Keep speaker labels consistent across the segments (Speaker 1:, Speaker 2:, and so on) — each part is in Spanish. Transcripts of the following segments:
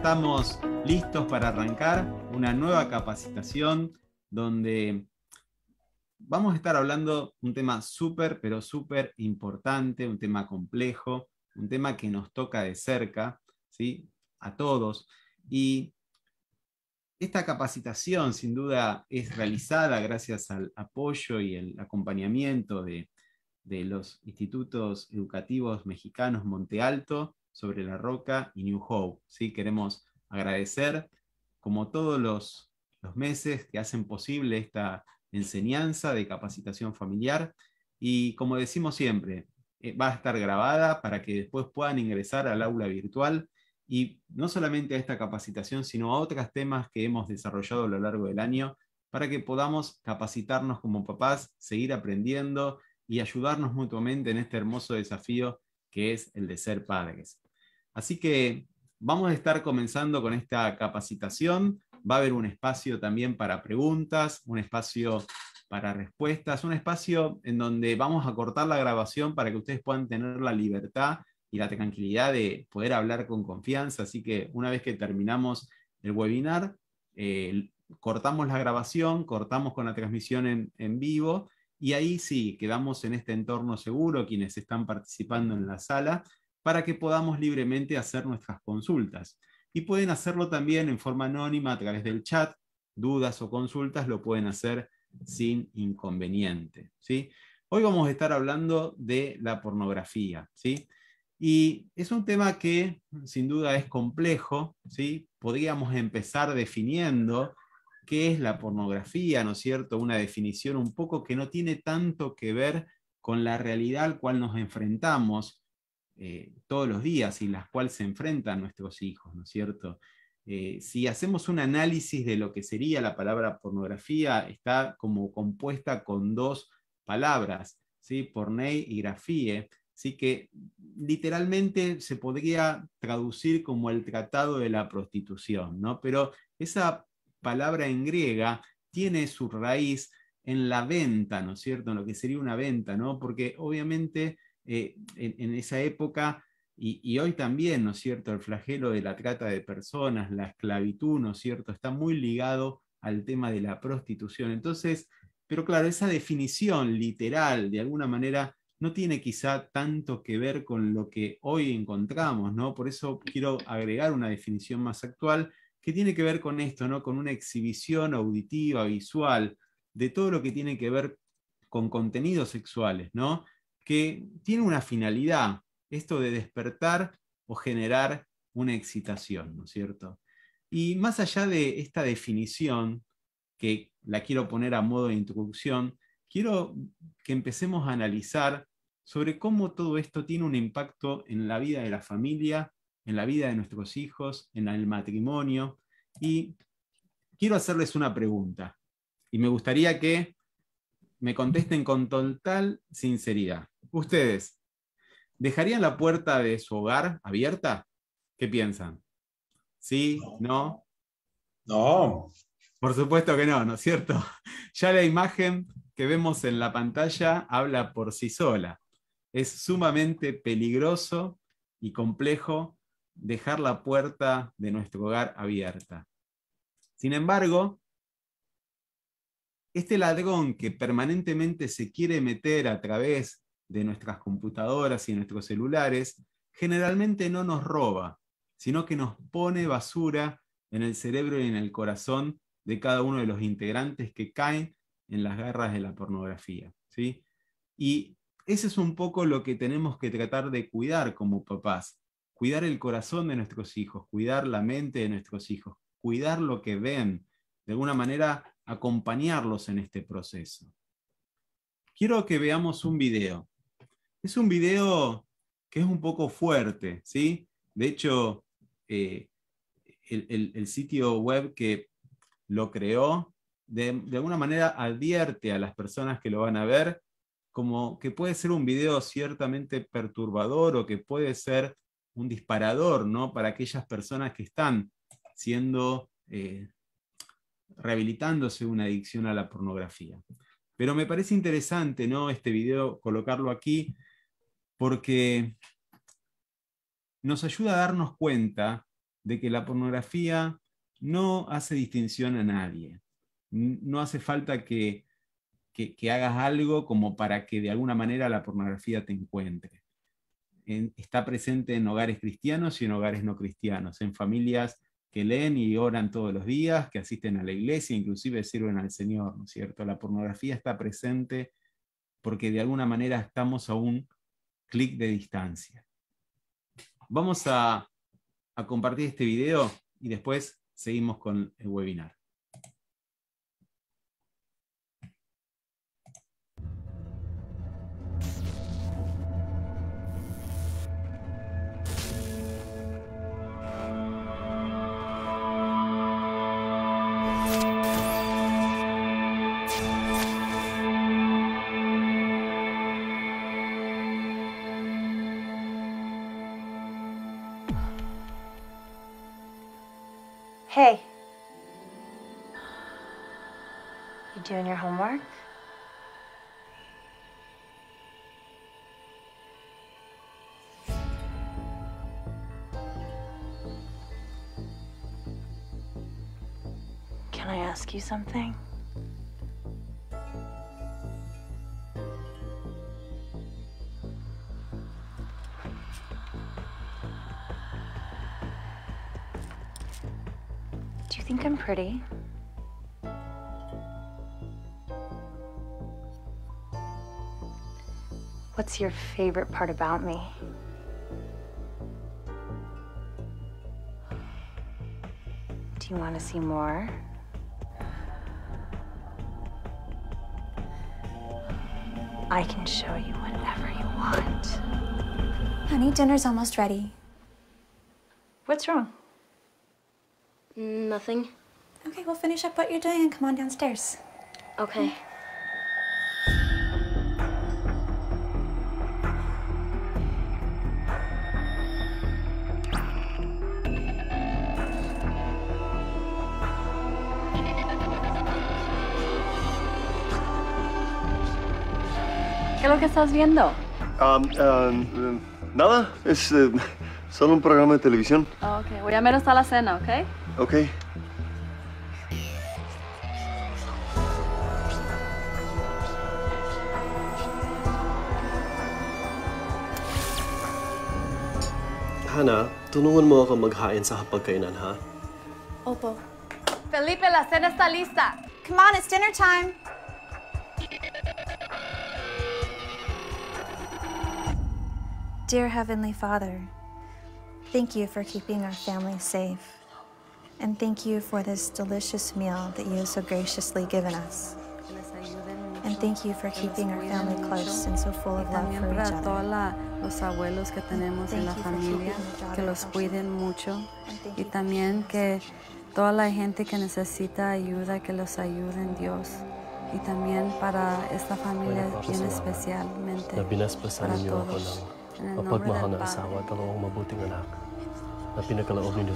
Speaker 1: estamos listos para arrancar una nueva capacitación donde vamos a estar hablando un tema súper, pero súper importante, un tema complejo, un tema que nos toca de cerca, ¿sí? A todos. Y esta capacitación, sin duda, es realizada gracias al apoyo y el acompañamiento de, de los institutos educativos mexicanos Monte Alto sobre la roca y New Hope. ¿sí? Queremos agradecer, como todos los, meses que hacen posible esta enseñanza de capacitación familiar. Y como decimos siempre, eh, va a estar grabada para que después puedan ingresar al aula virtual y no solamente a esta capacitación, sino a otros temas que hemos desarrollado a lo largo del año para que podamos capacitarnos como papás, seguir aprendiendo y ayudarnos mutuamente en este hermoso desafío que es el de ser padres. Así que vamos a estar comenzando con esta capacitación. Va a haber un espacio también para preguntas, un espacio para respuestas, un espacio en donde vamos a cortar la grabación para que ustedes puedan tener la libertad y la tranquilidad de poder hablar con confianza. Así que una vez que terminamos el webinar, eh, cortamos la grabación, cortamos con la transmisión en vivo y ahí sí, quedamos en este entorno seguro quienes están participando en la sala para que podamos libremente hacer nuestras consultas. Y pueden hacerlo también en forma anónima a través del chat. Dudas o consultas lo pueden hacer sin inconveniente. ¿sí? Hoy vamos a estar hablando de la pornografía. ¿sí? Y es un tema que sin duda es complejo. ¿sí? Podríamos empezar definiendo qué es la pornografía, ¿no es cierto? Una definición un poco que no tiene tanto que ver con la realidad al cual nos enfrentamos eh, todos los días y las cuales se enfrentan nuestros hijos, ¿no es cierto? Eh, si hacemos un análisis de lo que sería la palabra pornografía, está como compuesta con dos palabras, ¿sí? pornei y grafie, Así que literalmente se podría traducir como el tratado de la prostitución, ¿no? Pero esa palabra en griega tiene su raíz en la venta, ¿no es cierto? En lo que sería una venta, ¿no? Porque obviamente eh, en, esa época y, y, hoy también, ¿no es cierto?, el flagelo de la trata de personas, la esclavitud, ¿no es cierto?, está muy ligado al tema de la prostitución. Entonces, pero claro, esa definición literal, de alguna manera, no tiene quizá tanto que ver con lo que hoy encontramos, ¿no? Por eso quiero agregar una definición más actual que tiene que ver con esto, ¿no? Con una exhibición auditiva, visual, de todo lo que tiene que ver con contenidos sexuales, ¿no? que tiene una finalidad, esto de despertar o generar una excitación, ¿no es cierto? Y más allá de esta definición, que la quiero poner a modo de introducción, quiero que empecemos a analizar sobre cómo todo esto tiene un impacto en la vida de la familia, en la vida de nuestros hijos, en el matrimonio. Y quiero hacerles una pregunta. Y me gustaría que me contesten con total sinceridad ustedes, ¿dejarían la puerta de su hogar abierta? ¿Qué piensan? ¿Sí? ¿No? No. Por supuesto que no, ¿no es cierto? Ya la imagen que vemos en la pantalla habla por sí sola. Es sumamente peligroso y complejo dejar la puerta de nuestro hogar abierta. Sin embargo, este ladrón que permanentemente se quiere meter a través de nuestras computadoras y nuestros celulares, generalmente no nos roba, sino que nos pone basura en el cerebro y en el corazón de cada uno de los integrantes que caen en las garras de la pornografía. ¿sí? Y eso es un poco lo que tenemos que tratar de cuidar como papás, cuidar el corazón de nuestros hijos, cuidar la mente de nuestros hijos, cuidar lo que ven, de alguna manera acompañarlos en este proceso. Quiero que veamos un video es un video que es un poco fuerte, ¿sí? De hecho, eh, el, sitio web que lo creó, de, alguna manera advierte a las personas que lo van a ver como que puede ser un video ciertamente perturbador o que puede ser un disparador, ¿no? Para aquellas personas que están siendo, eh, rehabilitándose una adicción a la pornografía. Pero me parece interesante, ¿no? Este video, colocarlo aquí, porque nos ayuda a darnos cuenta de que la pornografía no hace distinción a nadie. No hace falta que, hagas algo como para que de alguna manera la pornografía te encuentre. está presente en hogares cristianos y en hogares no cristianos, en familias que leen y oran todos los días, que asisten a la iglesia, inclusive sirven al Señor, ¿no es cierto? La pornografía está presente porque de alguna manera estamos aún clic de distancia. Vamos a, compartir este video y después seguimos con el webinar.
Speaker 2: Hey. You doing your homework?
Speaker 3: Can I ask you something?
Speaker 2: pretty. What's your favorite part about me? Do you want to see more? I can show you whatever you want. Honey, dinner's almost ready. What's wrong? Mm, nothing. Okay, we'll finish up what you're doing and come on downstairs. Okay.
Speaker 4: ¿Qué es lo que
Speaker 2: Um, um, uh, nada, es uh, solo un programa de televisión.
Speaker 4: Oh, ok, voy a menos a la cena, ¿ok? Ok. Hana, tulungan mo ako maghain sa hapagkainan, ha?
Speaker 1: Opo. Felipe, la cena está lista. Come on, it's dinner time.
Speaker 2: Dear Heavenly Father, thank you for keeping our family safe. And thank you for this delicious meal that you have so graciously given us.
Speaker 4: And thank you for keeping our family close and so full of love for each los abuelos que tenemos en la familia, que los cuiden mucho y también que toda la gente que necesita ayuda, que los ayuden Dios. Y también para esta familia bien especialmente, para todos. En el nombre del Padre. na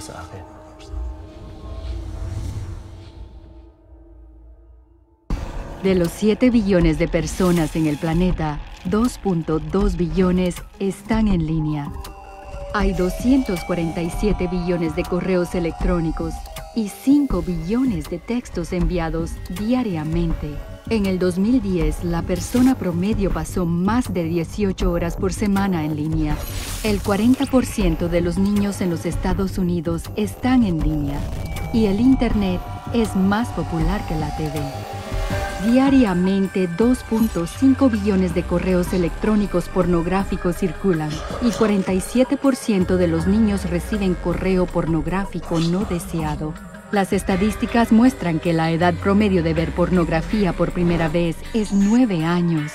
Speaker 4: De los 7 billones de personas en el planeta, 2.2 billones están en línea. Hay 247 billones de correos electrónicos y 5 billones de textos enviados diariamente. En el 2010, la persona promedio pasó más de 18 horas por semana en línea. El 40% de los niños en los Estados Unidos están en línea y el Internet es más popular que la TV. Diariamente 2.5 billones de correos electrónicos pornográficos circulan y 47% de los niños reciben correo pornográfico no deseado. Las estadísticas muestran que la edad promedio de ver pornografía por primera vez es 9 años.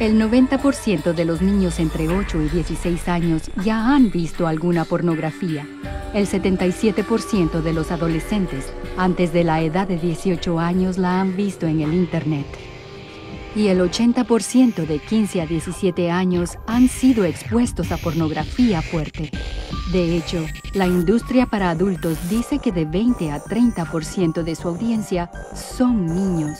Speaker 4: El 90% de los niños entre 8 y 16 años ya han visto alguna pornografía. El 77% de los adolescentes antes de la edad de 18 años la han visto en el Internet. Y el 80% de 15 a 17 años han sido expuestos a pornografía fuerte. De hecho, la industria para adultos dice que de 20 a 30% de su audiencia son niños.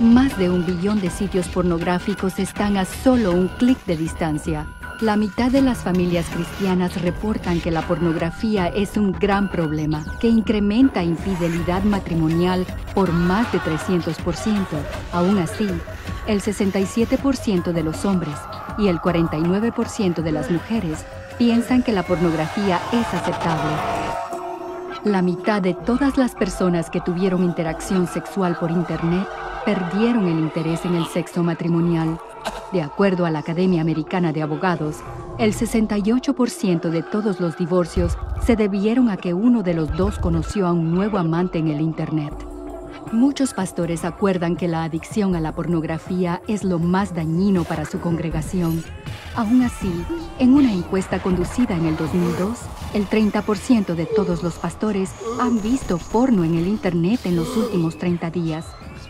Speaker 4: Más de un billón de sitios pornográficos están a solo un clic de distancia. La mitad de las familias cristianas reportan que la pornografía es un gran problema, que incrementa infidelidad matrimonial por más de 300%. Aún así, el 67% de los hombres y el 49% de las mujeres piensan que la pornografía es aceptable. La mitad de todas las personas que tuvieron interacción sexual por Internet perdieron el interés en el sexo matrimonial. De acuerdo a la Academia Americana de Abogados, el 68% de todos los divorcios se debieron a que uno de los dos conoció a un nuevo amante en el Internet. Muchos pastores acuerdan que la adicción a la pornografía es lo más dañino para su congregación. Aún así, en una encuesta conducida en el 2002, el 30% de todos los pastores han visto porno en el Internet en los últimos 30 días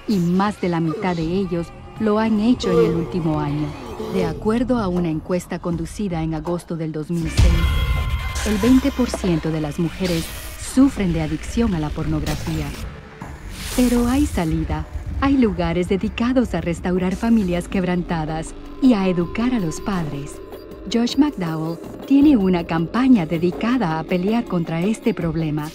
Speaker 4: y más de la mitad de ellos lo han hecho en el último año. De acuerdo a una encuesta conducida en agosto del 2006, el 20% de las mujeres sufren de adicción a la pornografía. Pero hay salida. Hay lugares dedicados a restaurar familias quebrantadas y a educar a los padres. Josh McDowell tiene una campaña dedicada a pelear contra este problema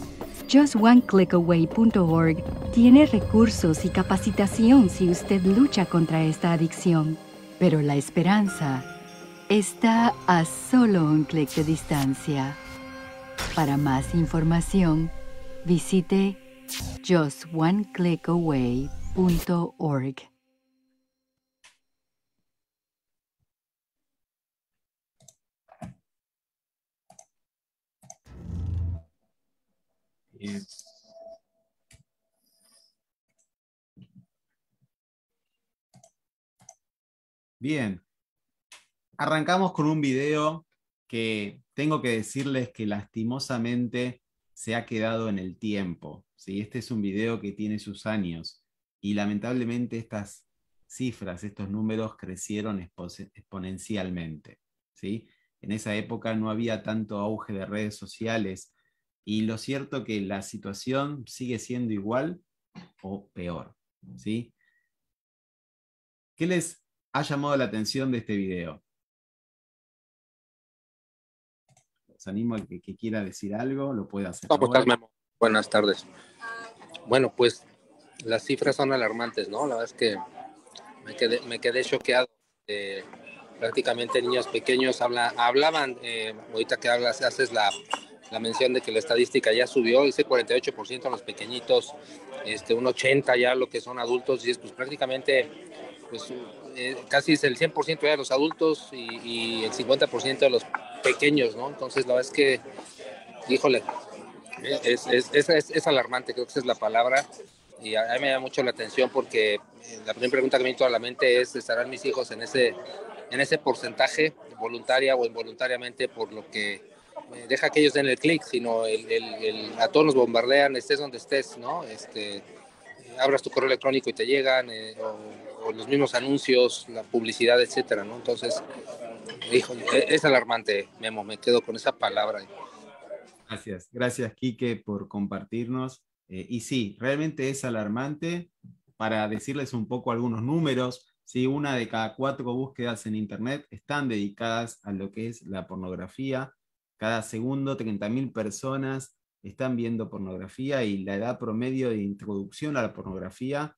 Speaker 4: justoneclickaway.org tiene recursos y capacitación si usted lucha contra esta adicción. Pero la esperanza está a solo un clic de distancia. Para más información, visite justoneclickaway.org.
Speaker 1: Bien, arrancamos con un video que tengo que decirles que lastimosamente se ha quedado en el tiempo. ¿sí? Este es un video que tiene sus años y lamentablemente estas cifras, estos números crecieron exponencialmente. ¿sí? En esa época no había tanto auge de redes sociales, y lo cierto que la situación sigue siendo igual o peor. ¿sí? ¿Qué les ha llamado la atención de este video? Los animo a que, quiera decir algo, lo puede hacer. Pues,
Speaker 3: buenas tardes. Bueno, pues las cifras son alarmantes, ¿no? La verdad es que me quedé, choqueado. Eh, prácticamente niños pequeños hablaban, eh, ahorita que hablas, haces la la mención de que la estadística ya subió, ese 48% en los pequeñitos, este, un 80% ya lo que son adultos, y es pues prácticamente pues, eh, casi es el 100% ya de los adultos y, el 50% de los pequeños, ¿no? Entonces la verdad es que, híjole, es, es, es, alarmante, creo que esa es la palabra y a, mí me da mucho la atención porque eh, la primera pregunta que me viene a la mente es, ¿estarán mis hijos en ese, en ese porcentaje, voluntaria o involuntariamente, por lo que deja que ellos den el clic, sino el, a todos nos bombardean, estés donde estés, ¿no? Este, eh, abras tu correo electrónico y te llegan, eh, o, los mismos anuncios, la publicidad, etcétera, ¿no? Entonces, eh, es alarmante, Memo, me quedo con esa palabra.
Speaker 1: Gracias, gracias, Quique, por compartirnos. y sí, realmente es alarmante. Para decirles un poco algunos números, ¿sí? una de cada cuatro búsquedas en Internet están dedicadas a lo que es la pornografía cada segundo 30.000 personas están viendo pornografía y la edad promedio de introducción a la pornografía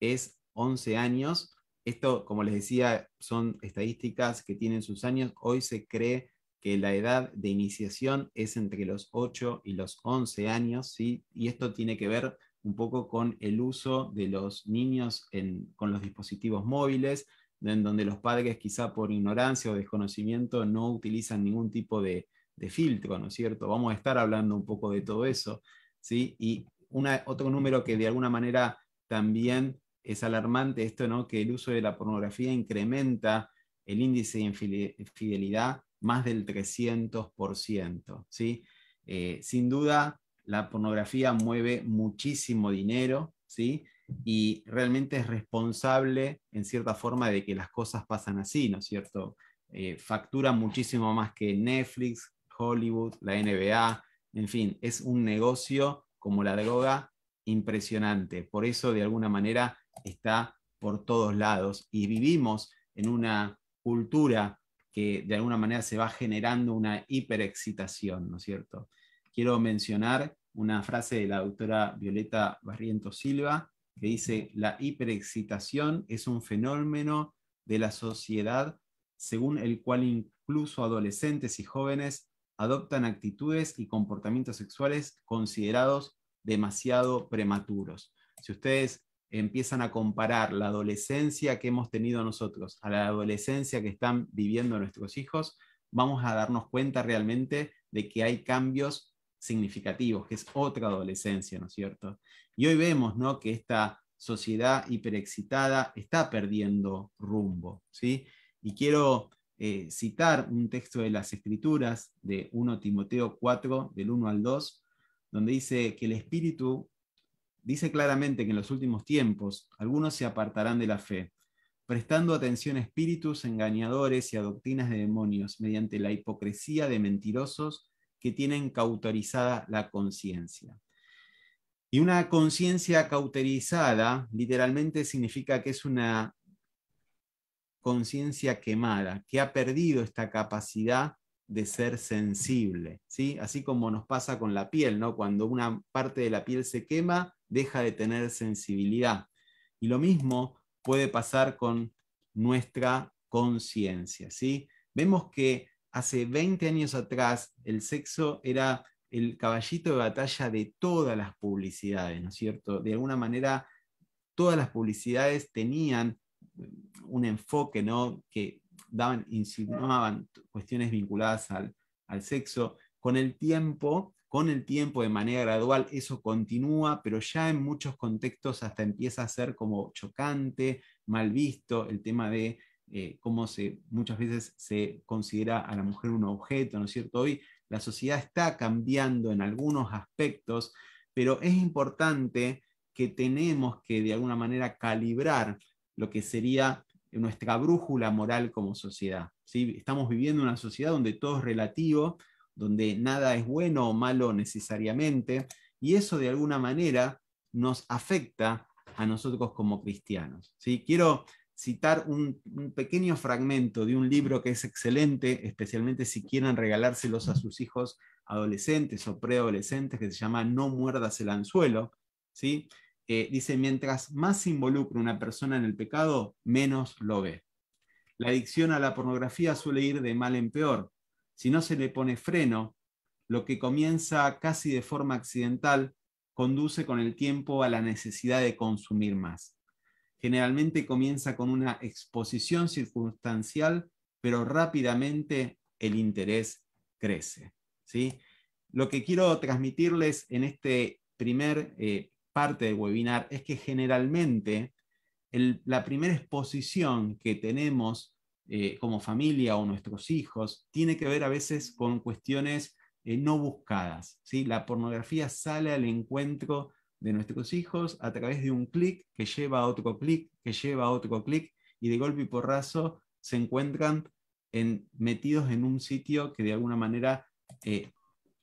Speaker 1: es 11 años. Esto, como les decía, son estadísticas que tienen sus años. Hoy se cree que la edad de iniciación es entre los 8 y los 11 años, ¿sí? y esto tiene que ver un poco con el uso de los niños con los dispositivos móviles, en donde los padres quizá por ignorancia o desconocimiento no utilizan ningún tipo de de filtro, ¿no es cierto? Vamos a estar hablando un poco de todo eso, ¿sí? Y una, otro número que de alguna manera también es alarmante, esto, ¿no? Que el uso de la pornografía incrementa el índice de infidelidad más del 300%, ¿sí? Eh, sin duda, la pornografía mueve muchísimo dinero, ¿sí? Y realmente es responsable, en cierta forma, de que las cosas pasan así, ¿no es cierto? Eh, factura muchísimo más que Netflix, Hollywood, la NBA, en fin, es un negocio como la droga impresionante. Por eso, de alguna manera, está por todos lados y vivimos en una cultura que de alguna manera se va generando una hiperexcitación, ¿no es cierto? Quiero mencionar una frase de la doctora Violeta Barrientos Silva que dice, la hiperexcitación es un fenómeno de la sociedad según el cual incluso adolescentes y jóvenes adoptan actitudes y comportamientos sexuales considerados demasiado prematuros. Si ustedes empiezan a comparar la adolescencia que hemos tenido nosotros a la adolescencia que están viviendo nuestros hijos, vamos a darnos cuenta realmente de que hay cambios significativos, que es otra adolescencia, ¿no es cierto? Y hoy vemos ¿no? que esta sociedad hiperexcitada está perdiendo rumbo, ¿sí? Y quiero eh, citar un texto de las Escrituras de 1 Timoteo 4, del 1 al 2, donde dice que el Espíritu dice claramente que en los últimos tiempos algunos se apartarán de la fe, prestando atención a espíritus engañadores y a doctrinas de demonios mediante la hipocresía de mentirosos que tienen cauterizada la conciencia. Y una conciencia cauterizada literalmente significa que es una conciencia quemada, que ha perdido esta capacidad de ser sensible, ¿sí? Así como nos pasa con la piel, ¿no? Cuando una parte de la piel se quema, deja de tener sensibilidad. Y lo mismo puede pasar con nuestra conciencia, ¿sí? Vemos que hace 20 años atrás el sexo era el caballito de batalla de todas las publicidades, ¿no es cierto? De alguna manera, todas las publicidades tenían un enfoque ¿no? que daban, insinuaban cuestiones vinculadas al, sexo, con el tiempo, con el tiempo de manera gradual, eso continúa, pero ya en muchos contextos hasta empieza a ser como chocante, mal visto, el tema de eh, cómo se, muchas veces se considera a la mujer un objeto, ¿no es cierto? Hoy la sociedad está cambiando en algunos aspectos, pero es importante que tenemos que de alguna manera calibrar lo que sería nuestra brújula moral como sociedad. ¿sí? Estamos viviendo una sociedad donde todo es relativo, donde nada es bueno o malo necesariamente, y eso de alguna manera nos afecta a nosotros como cristianos. ¿sí? Quiero citar un, un, pequeño fragmento de un libro que es excelente, especialmente si quieren regalárselos a sus hijos adolescentes o preadolescentes, que se llama No muerdas el anzuelo. ¿sí? dice, mientras más se involucra una persona en el pecado, menos lo ve. La adicción a la pornografía suele ir de mal en peor. Si no se le pone freno, lo que comienza casi de forma accidental conduce con el tiempo a la necesidad de consumir más. Generalmente comienza con una exposición circunstancial, pero rápidamente el interés crece. ¿sí? Lo que quiero transmitirles en este primer eh, parte del webinar es que generalmente la primera exposición que tenemos eh, como familia o nuestros hijos tiene que ver a veces con cuestiones eh, no buscadas. La pornografía sale al encuentro de nuestros hijos a través de un clic que lleva a otro clic, que lleva a otro clic, y de golpe y porrazo se encuentran metidos en un sitio que de alguna manera eh,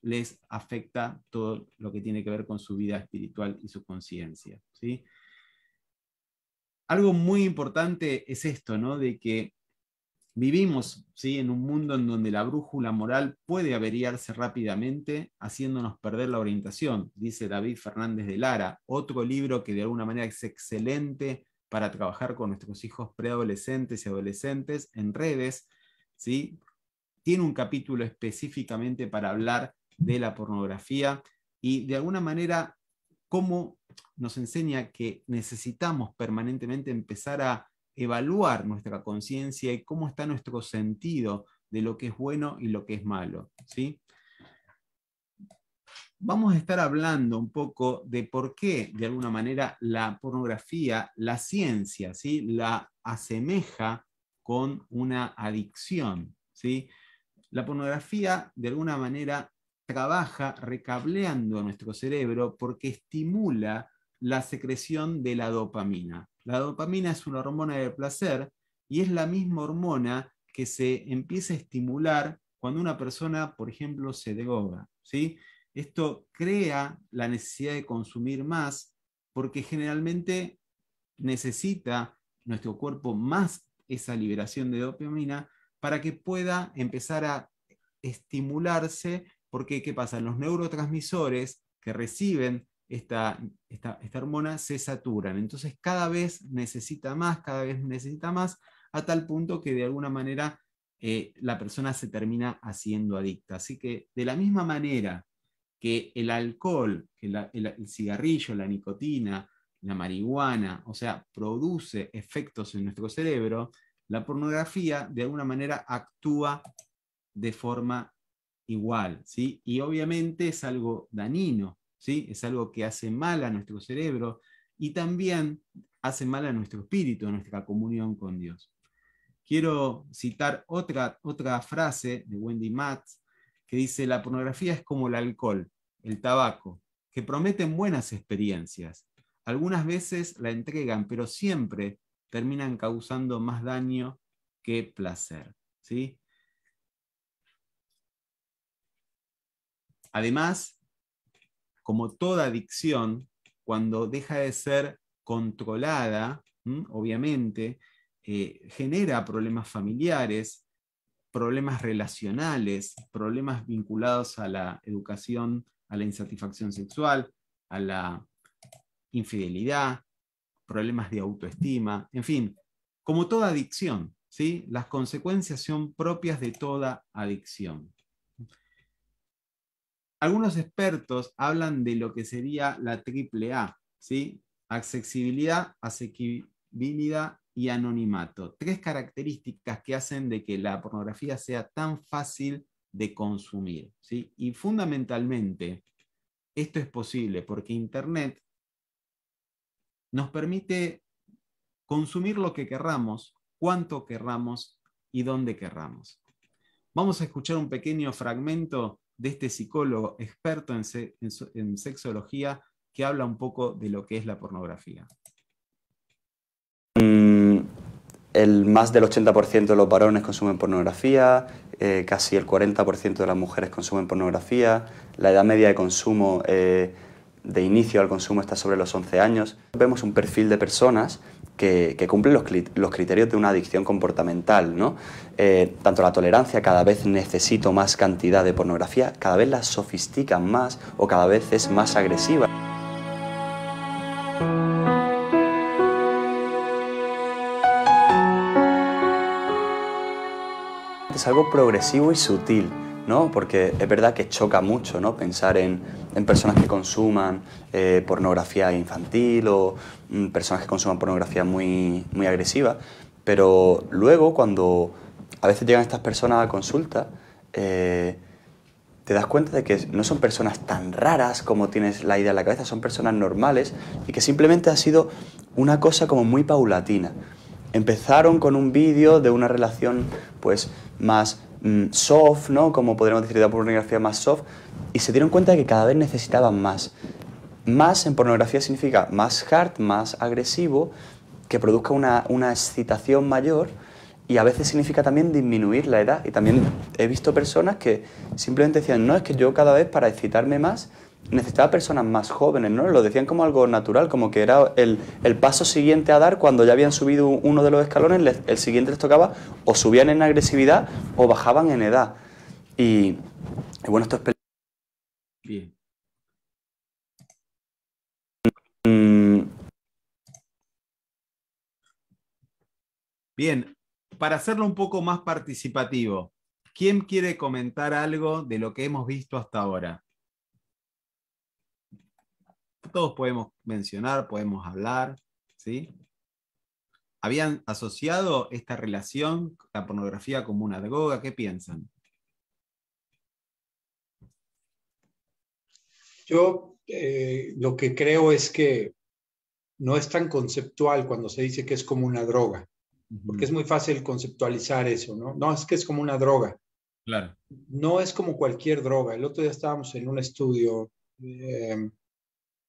Speaker 1: les afecta todo lo que tiene que ver con su vida espiritual y su conciencia. ¿sí? Algo muy importante es esto, ¿no? De que vivimos en un mundo en donde la brújula moral puede averiarse rápidamente, haciéndonos perder la orientación, dice David Fernández de Lara, otro libro que de alguna manera es excelente para trabajar con nuestros hijos preadolescentes y adolescentes en redes, ¿sí? tiene un capítulo específicamente para hablar de la pornografía y de alguna manera cómo nos enseña que necesitamos permanentemente empezar a evaluar nuestra conciencia y cómo está nuestro sentido de lo que es bueno y lo que es malo. ¿sí? Vamos a estar hablando un poco de por qué, de alguna manera, la pornografía, la ciencia, ¿sí? la asemeja con una adicción. ¿sí? La pornografía, de alguna manera, trabaja recableando nuestro cerebro porque estimula la secreción de la dopamina. La dopamina es una hormona del placer y es la misma hormona que se empieza a estimular cuando una persona, por ejemplo, se degoga. ¿sí? Esto crea la necesidad de consumir más porque generalmente necesita nuestro cuerpo más esa liberación de dopamina para que pueda empezar a estimularse porque ¿qué pasa? Los neurotransmisores que reciben esta, esta, hormona se saturan. Entonces cada vez necesita más, cada vez necesita más, a tal punto que de alguna manera eh, la persona se termina haciendo adicta. Así que de la misma manera que el alcohol, que el, el cigarrillo, la nicotina, la marihuana, o sea, produce efectos en nuestro cerebro, la pornografía de alguna manera actúa de forma igual, ¿sí? Y obviamente es algo dañino, ¿sí? Es algo que hace mal a nuestro cerebro y también hace mal a nuestro espíritu, a nuestra comunión con Dios. Quiero citar otra, otra frase de Wendy Matz que dice, la pornografía es como el alcohol, el tabaco, que prometen buenas experiencias. Algunas veces la entregan, pero siempre terminan causando más daño que placer. ¿sí? Además, como toda adicción, cuando deja de ser controlada, obviamente, eh, genera problemas familiares, problemas relacionales, problemas vinculados a la educación, a la insatisfacción sexual, a la infidelidad, problemas de autoestima, en fin, como toda adicción, ¿sí? las consecuencias son propias de toda adicción. Algunos expertos hablan de lo que sería la triple A, ¿sí? accesibilidad, asequibilidad y anonimato. Tres características que hacen de que la pornografía sea tan fácil de consumir. ¿sí? Y fundamentalmente, esto es posible porque Internet nos permite consumir lo que querramos, cuánto querramos y dónde querramos. Vamos a escuchar un pequeño fragmento de este psicólogo experto en, sexología que habla un poco de lo que es la pornografía.
Speaker 2: Mm, el más del 80% de los varones consumen pornografía, eh, casi el 40% de las mujeres consumen pornografía, la edad media de consumo, eh, de inicio al consumo está sobre los 11 años. Vemos un perfil de personas que, cumplen los, los, criterios de una adicción comportamental. ¿no? Eh, tanto la tolerancia, cada vez necesito más cantidad de pornografía, cada vez la sofistican más o cada vez es más agresiva. Es algo progresivo y sutil, ¿no? Porque es verdad que choca mucho, ¿no? Pensar en en personas que consuman eh, pornografía infantil o mm, personas que consuman pornografía muy, muy agresiva, pero luego cuando a veces llegan estas personas a consulta, eh, te das cuenta de que no son personas tan raras como tienes la idea en la cabeza, son personas normales y que simplemente ha sido una cosa como muy paulatina. Empezaron con un vídeo de una relación pues más mm, soft, ¿no? Como podríamos decir, de pornografía más soft, y se dieron cuenta de que cada vez necesitaban más. Más en pornografía significa más hard, más agresivo, que produzca una, una excitación mayor y a veces significa también disminuir la edad. Y también he visto personas que simplemente decían, no, es que yo cada vez para excitarme más necesitaba personas más jóvenes, ¿no? Lo decían como algo natural, como que era el, paso siguiente a dar cuando ya habían subido uno de los escalones, el siguiente les tocaba o subían en agresividad o bajaban en edad. Y, bueno, esto es Bien.
Speaker 1: Bien, para hacerlo un poco más participativo, ¿quién quiere comentar algo de lo que hemos visto hasta ahora? Todos podemos mencionar, podemos hablar, ¿sí? ¿Habían asociado esta relación, la pornografía, como una droga? ¿Qué piensan?
Speaker 3: Yo eh, lo que creo es que no es tan conceptual cuando se dice que es como una droga, porque es
Speaker 1: muy fácil conceptualizar eso, ¿no? No, es que es como una droga. Claro. No es como cualquier droga. El otro día estábamos en un estudio em,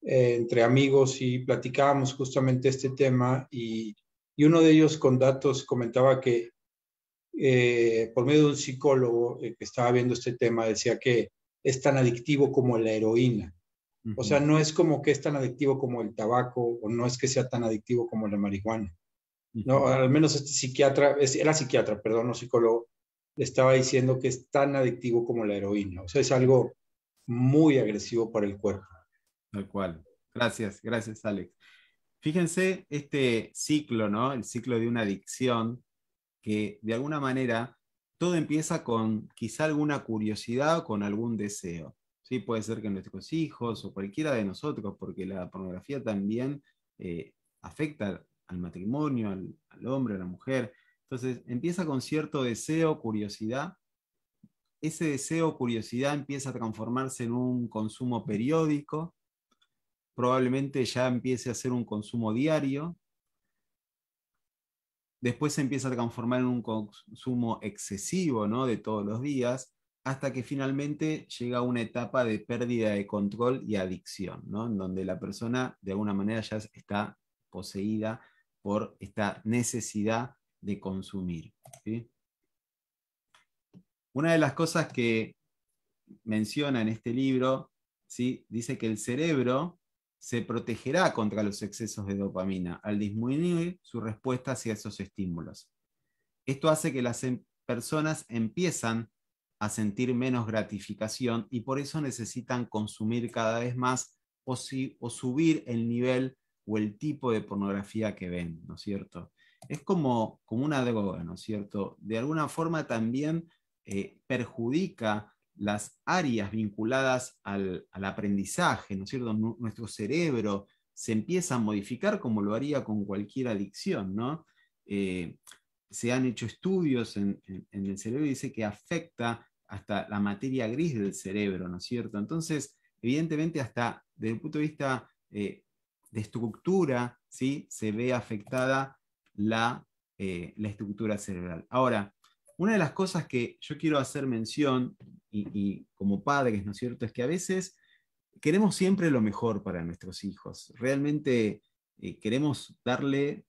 Speaker 3: entre amigos y platicábamos justamente este tema y, uno de ellos con datos comentaba que eh, por medio de un psicólogo eh, que estaba viendo este tema decía que es tan adictivo como la heroína. O sea, no es como que es tan adictivo como el tabaco o no es que sea tan adictivo como la marihuana. No, al menos este psiquiatra, era psiquiatra, perdón, no psicólogo, estaba diciendo que es tan adictivo como la heroína. O sea, es algo muy agresivo para el cuerpo.
Speaker 1: Tal cual. Gracias, gracias, Alex. Fíjense este ciclo, ¿no? El ciclo de una adicción que de alguna manera todo empieza con quizá alguna curiosidad, o con algún deseo. ¿sí? Puede ser que nuestros hijos o cualquiera de nosotros, porque la pornografía también eh, afecta al matrimonio, al, al, hombre, a la mujer. Entonces empieza con cierto deseo, curiosidad. Ese deseo o curiosidad empieza a transformarse en un consumo periódico. Probablemente ya empiece a ser un consumo diario, después se empieza a transformar en un consumo excesivo ¿no? de todos los días, hasta que finalmente llega una etapa de pérdida de control y adicción, en donde la persona de alguna manera ya está poseída por esta necesidad de consumir. Una de las cosas que menciona en este libro, ¿sí? dice que el cerebro se protegerá contra los excesos de dopamina al disminuir su respuesta hacia esos estímulos. Esto hace que las em-, personas empiezan a sentir menos gratificación y por eso necesitan consumir cada vez más o, subir el nivel o el tipo de pornografía que ven, ¿no es cierto? Es como, como una droga, ¿no es cierto? De alguna forma también eh, perjudica las áreas vinculadas al, aprendizaje, ¿no es cierto? nuestro cerebro se empieza a modificar como lo haría con cualquier adicción, ¿no? Eh, se han hecho estudios en, el cerebro y dice que afecta hasta la materia gris del cerebro, ¿no es cierto? Entonces, evidentemente, hasta desde el punto de vista eh, de estructura, ¿sí? se ve afectada la, eh, la estructura cerebral. Ahora, una de las cosas que yo quiero hacer mención, y, como padres, ¿no es cierto?, es que a veces queremos siempre lo mejor para nuestros hijos. Realmente eh, queremos darle,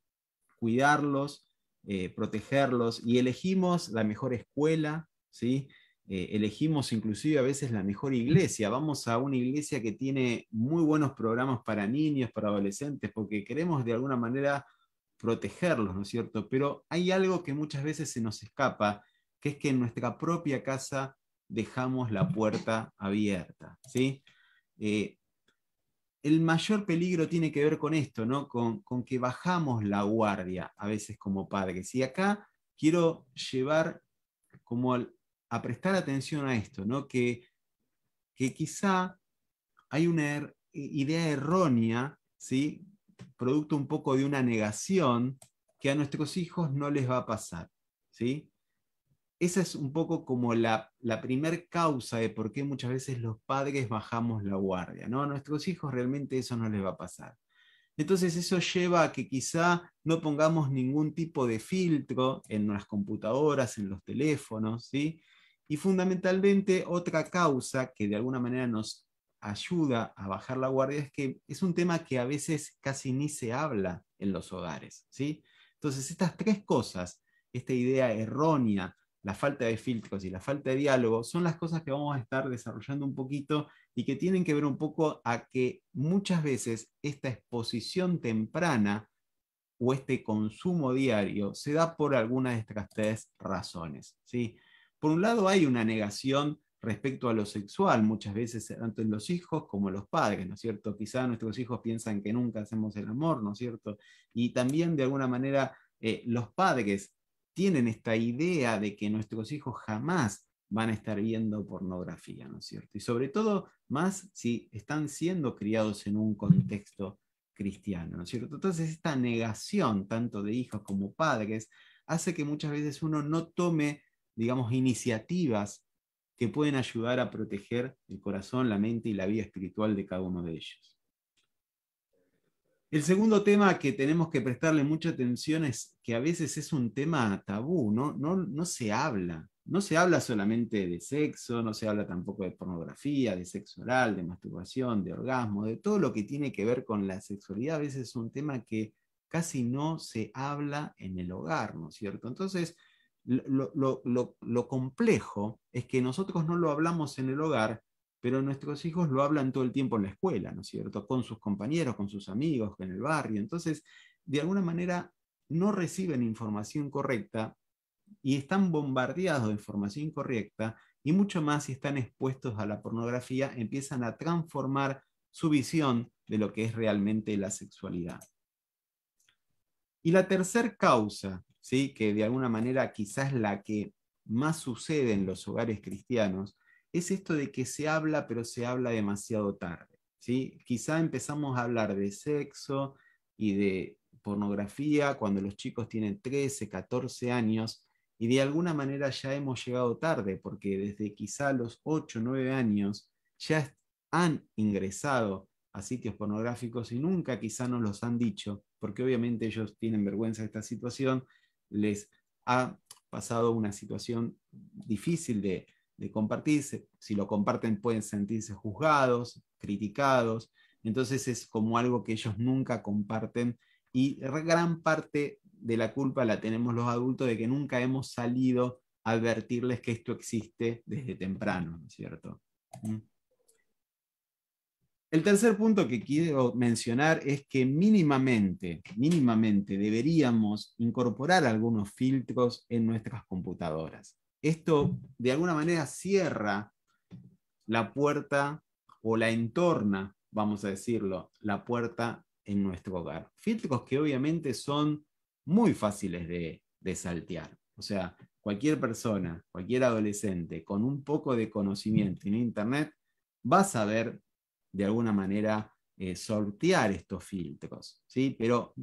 Speaker 1: cuidarlos, eh, protegerlos y elegimos la mejor escuela, ¿sí? Eh, elegimos inclusive a veces la mejor iglesia. Vamos a una iglesia que tiene muy buenos programas para niños, para adolescentes, porque queremos de alguna manera protegerlos, ¿no es cierto? Pero hay algo que muchas veces se nos escapa, que es que en nuestra propia casa dejamos la puerta abierta, ¿sí? Eh, el mayor peligro tiene que ver con esto, ¿no? Con, que bajamos la guardia a veces como padres. Y acá quiero llevar como a prestar atención a esto, ¿no? Que, quizá hay una er, idea errónea, ¿sí? producto un poco de una negación que a nuestros hijos no les va a pasar. ¿sí? Esa es un poco como la, la primer causa de por qué muchas veces los padres bajamos la guardia. ¿no? A nuestros hijos realmente eso no les va a pasar. Entonces eso lleva a que quizá no pongamos ningún tipo de filtro en las computadoras, en los teléfonos, ¿sí? Y fundamentalmente otra causa que de alguna manera nos ayuda a bajar la guardia es que es un tema que a veces casi ni se habla en los hogares, ¿sí? Entonces, estas tres cosas, esta idea errónea, la falta de filtros y la falta de diálogo, son las cosas que vamos a estar desarrollando un poquito y que tienen que ver un poco a que muchas veces esta exposición temprana o este consumo diario se da por algunas de estas tres razones, ¿sí? Por un lado hay una negación respecto a lo sexual, muchas veces eh, tanto en los hijos como en los padres, ¿no es cierto? Quizá nuestros hijos piensan que nunca hacemos el amor, ¿no es cierto? Y también de alguna manera eh, los padres tienen esta idea de que nuestros hijos jamás van a estar viendo pornografía, ¿no es cierto? Y sobre todo más si están siendo criados en un contexto cristiano, ¿no es cierto? Entonces esta negación tanto de hijos como padres hace que muchas veces uno no tome, digamos, iniciativas que pueden ayudar a proteger el corazón, la mente y la vida espiritual de cada uno de ellos. El segundo tema que tenemos que prestarle mucha atención es que a veces es un tema tabú, no, no, se habla. No se habla solamente de sexo, no se habla tampoco de pornografía, de sexo oral, de masturbación, de orgasmo, de todo lo que tiene que ver con la sexualidad. A veces es un tema que casi no se habla en el hogar, ¿no es cierto? Entonces, lo, complejo es que nosotros no lo hablamos en el hogar, pero nuestros hijos lo hablan todo el tiempo en la escuela, ¿no es cierto? Con sus compañeros, con sus amigos, en el barrio. Entonces, de alguna manera, no reciben información correcta y están bombardeados de información incorrecta y mucho más si están expuestos a la pornografía, empiezan a transformar su visión de lo que es realmente la sexualidad. Y la tercera causa ¿sí? que de alguna manera quizás la que más sucede en los hogares cristianos, es esto de que se habla, pero se habla demasiado tarde. ¿sí? Quizá empezamos a hablar de sexo y de pornografía cuando los chicos tienen 13, 14 años y de alguna manera ya hemos llegado tarde, porque desde quizá los 8, 9 años ya han ingresado a sitios pornográficos y nunca quizás nos los han dicho, porque obviamente ellos tienen vergüenza de esta situación les ha pasado una situación difícil de, compartirse. Si lo comparten pueden sentirse juzgados, criticados. Entonces es como algo que ellos nunca comparten y gran parte de la culpa la tenemos los adultos de que nunca hemos salido a advertirles que esto existe desde temprano, ¿no es cierto? Mm. El tercer punto que quiero mencionar es que mínimamente, mínimamente deberíamos incorporar algunos filtros en nuestras computadoras. Esto de alguna manera cierra la puerta o la entorna, vamos a decirlo, la puerta en nuestro hogar. Filtros que obviamente son muy fáciles de, de saltear. O sea, cualquier persona, cualquier adolescente con un poco de conocimiento en Internet va a saber de alguna manera eh, sortear estos filtros. ¿sí? Pero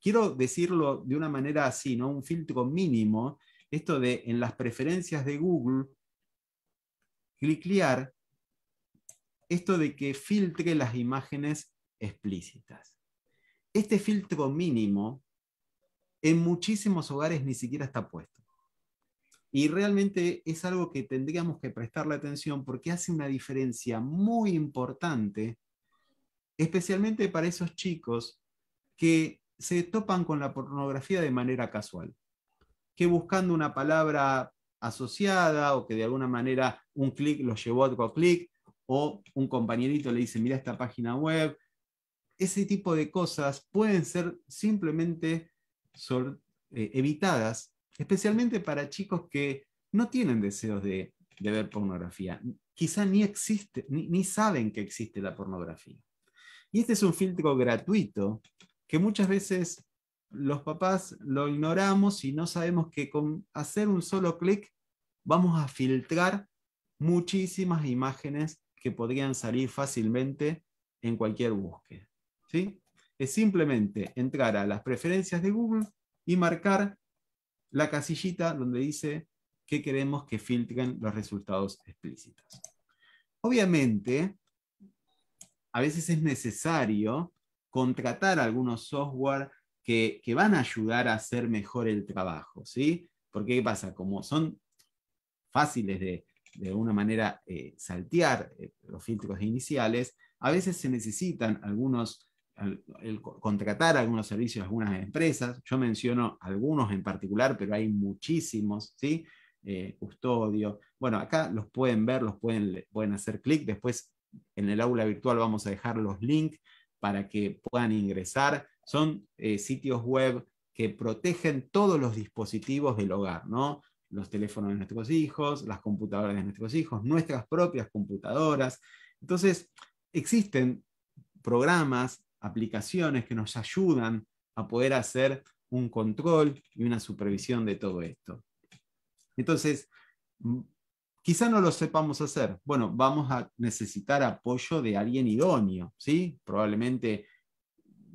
Speaker 1: quiero decirlo de una manera así, ¿no? un filtro mínimo, esto de en las preferencias de Google, cliclear, esto de que filtre las imágenes explícitas. Este filtro mínimo en muchísimos hogares ni siquiera está puesto. Y realmente es algo que tendríamos que prestarle atención porque hace una diferencia muy importante, especialmente para esos chicos que se topan con la pornografía de manera casual, que buscando una palabra asociada o que de alguna manera un clic los llevó a otro clic o un compañerito le dice, mira esta página web, ese tipo de cosas pueden ser simplemente eh, evitadas especialmente para chicos que no tienen deseos de, ver pornografía, quizá ni existe, ni, saben que existe la pornografía. Y este es un filtro gratuito que muchas veces los papás lo ignoramos y no sabemos que con hacer un solo clic vamos a filtrar muchísimas imágenes que podrían salir fácilmente en cualquier búsqueda. ¿sí? Es simplemente entrar a las preferencias de Google y marcar la casillita donde dice que queremos que filtren los resultados explícitos. Obviamente, a veces es necesario contratar algunos software que, van a ayudar a hacer mejor el trabajo, ¿sí? Porque ¿qué pasa? Como son fáciles de, de alguna manera, eh, saltear eh, los filtros iniciales, a veces se necesitan algunos el, contratar algunos servicios de algunas empresas. Yo menciono algunos en particular, pero hay muchísimos, ¿sí? Eh, custodio. Bueno, acá los pueden ver, los pueden, pueden hacer clic. Después en el aula virtual vamos a dejar los links para que puedan ingresar. Son eh, sitios web que protegen todos los dispositivos del hogar, ¿no? Los teléfonos de nuestros hijos, las computadoras de nuestros hijos, nuestras propias computadoras. Entonces, existen programas aplicaciones que nos ayudan a poder hacer un control y una supervisión de todo esto. Entonces, quizá no lo sepamos hacer. Bueno, vamos a necesitar apoyo de alguien idóneo, ¿sí? Probablemente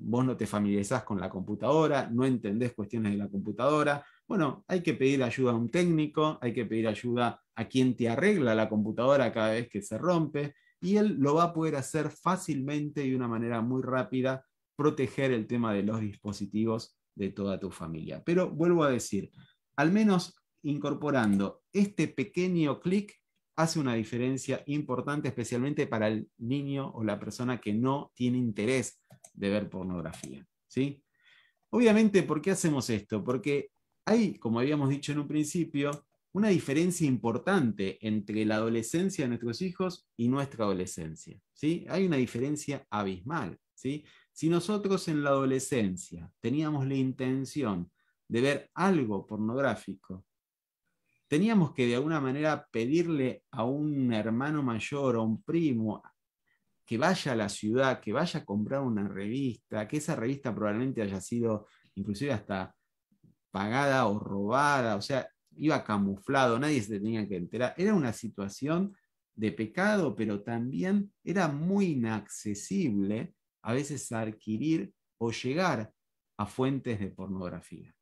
Speaker 1: vos no te familiarizás con la computadora, no entendés cuestiones de la computadora. Bueno, hay que pedir ayuda a un técnico, hay que pedir ayuda a quien te arregla la computadora cada vez que se rompe, y él lo va a poder hacer fácilmente y de una manera muy rápida, proteger el tema de los dispositivos de toda tu familia. Pero vuelvo a decir, al menos incorporando este pequeño clic hace una diferencia importante, especialmente para el niño o la persona que no tiene interés de ver pornografía. ¿sí? Obviamente, ¿por qué hacemos esto? Porque hay, como habíamos dicho en un principio, una diferencia importante entre la adolescencia de nuestros hijos y nuestra adolescencia. ¿sí? Hay una diferencia abismal. ¿sí? Si nosotros en la adolescencia teníamos la intención de ver algo pornográfico, teníamos que de alguna manera pedirle a un hermano mayor, a un primo, que vaya a la ciudad, que vaya a comprar una revista, que esa revista probablemente haya sido inclusive hasta pagada o robada, o sea, iba camuflado, nadie se tenía que enterar. Era una situación de pecado, pero también era muy inaccesible a veces adquirir o llegar a fuentes de pornografía.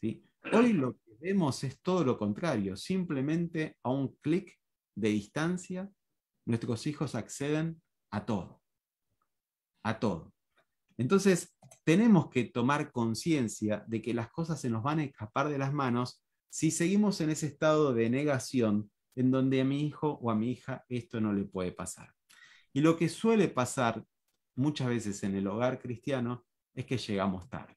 Speaker 1: ¿sí? Hoy lo que vemos es todo lo contrario, simplemente a un clic de distancia, nuestros hijos acceden a todo, a todo. Entonces, tenemos que tomar conciencia de que las cosas se nos van a escapar de las manos si seguimos en ese estado de negación, en donde a mi hijo o a mi hija esto no le puede pasar. Y lo que suele pasar muchas veces en el hogar cristiano es que llegamos tarde.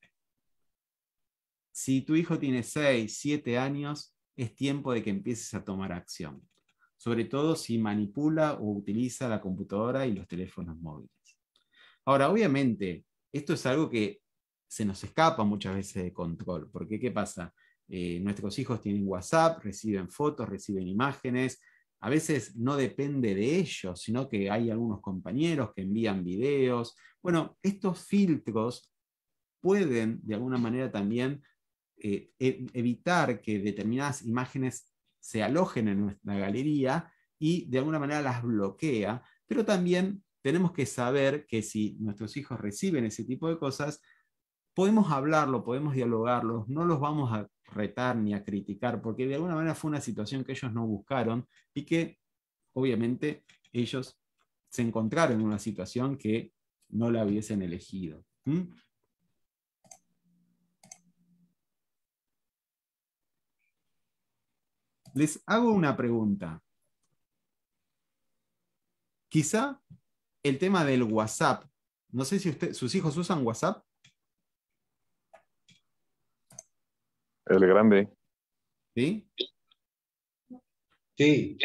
Speaker 1: Si tu hijo tiene 6, 7 años, es tiempo de que empieces a tomar acción, sobre todo si manipula o utiliza la computadora y los teléfonos móviles. Ahora, obviamente, esto es algo que se nos escapa muchas veces de control, porque ¿qué pasa? Eh, nuestros hijos tienen WhatsApp, reciben fotos, reciben imágenes. A veces no depende de ellos, sino que hay algunos compañeros que envían videos. Bueno, estos filtros pueden de alguna manera también eh, e, evitar que determinadas imágenes se alojen en nuestra galería y de alguna manera las bloquea, pero también tenemos que saber que si nuestros hijos reciben ese tipo de cosas, podemos hablarlo, podemos dialogarlos, no los vamos a retar ni a criticar, porque de alguna manera fue una situación que ellos no buscaron y que obviamente ellos se encontraron en una situación que no la hubiesen elegido. Les hago una pregunta. Quizá el tema del WhatsApp. No sé si usted, sus hijos usan WhatsApp.
Speaker 5: El grande.
Speaker 1: ¿Sí? Sí.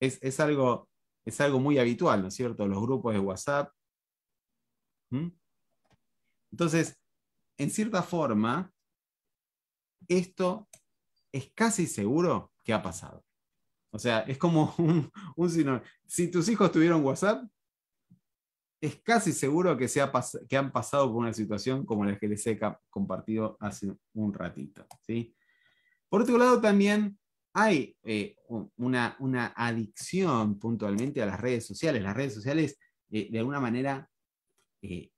Speaker 1: Es, algo, es algo muy habitual, ¿no es cierto? Los grupos de WhatsApp. ¿Mm? Entonces, en cierta forma, esto es casi seguro que ha pasado. O sea, es como un, un Si tus hijos tuvieron WhatsApp, es casi seguro que, que han pasado por una situación como la que les he compartido hace un ratito. Por otro lado, también hay eh, una, adicción puntualmente a las redes sociales. Las redes sociales, eh, de alguna manera, eh,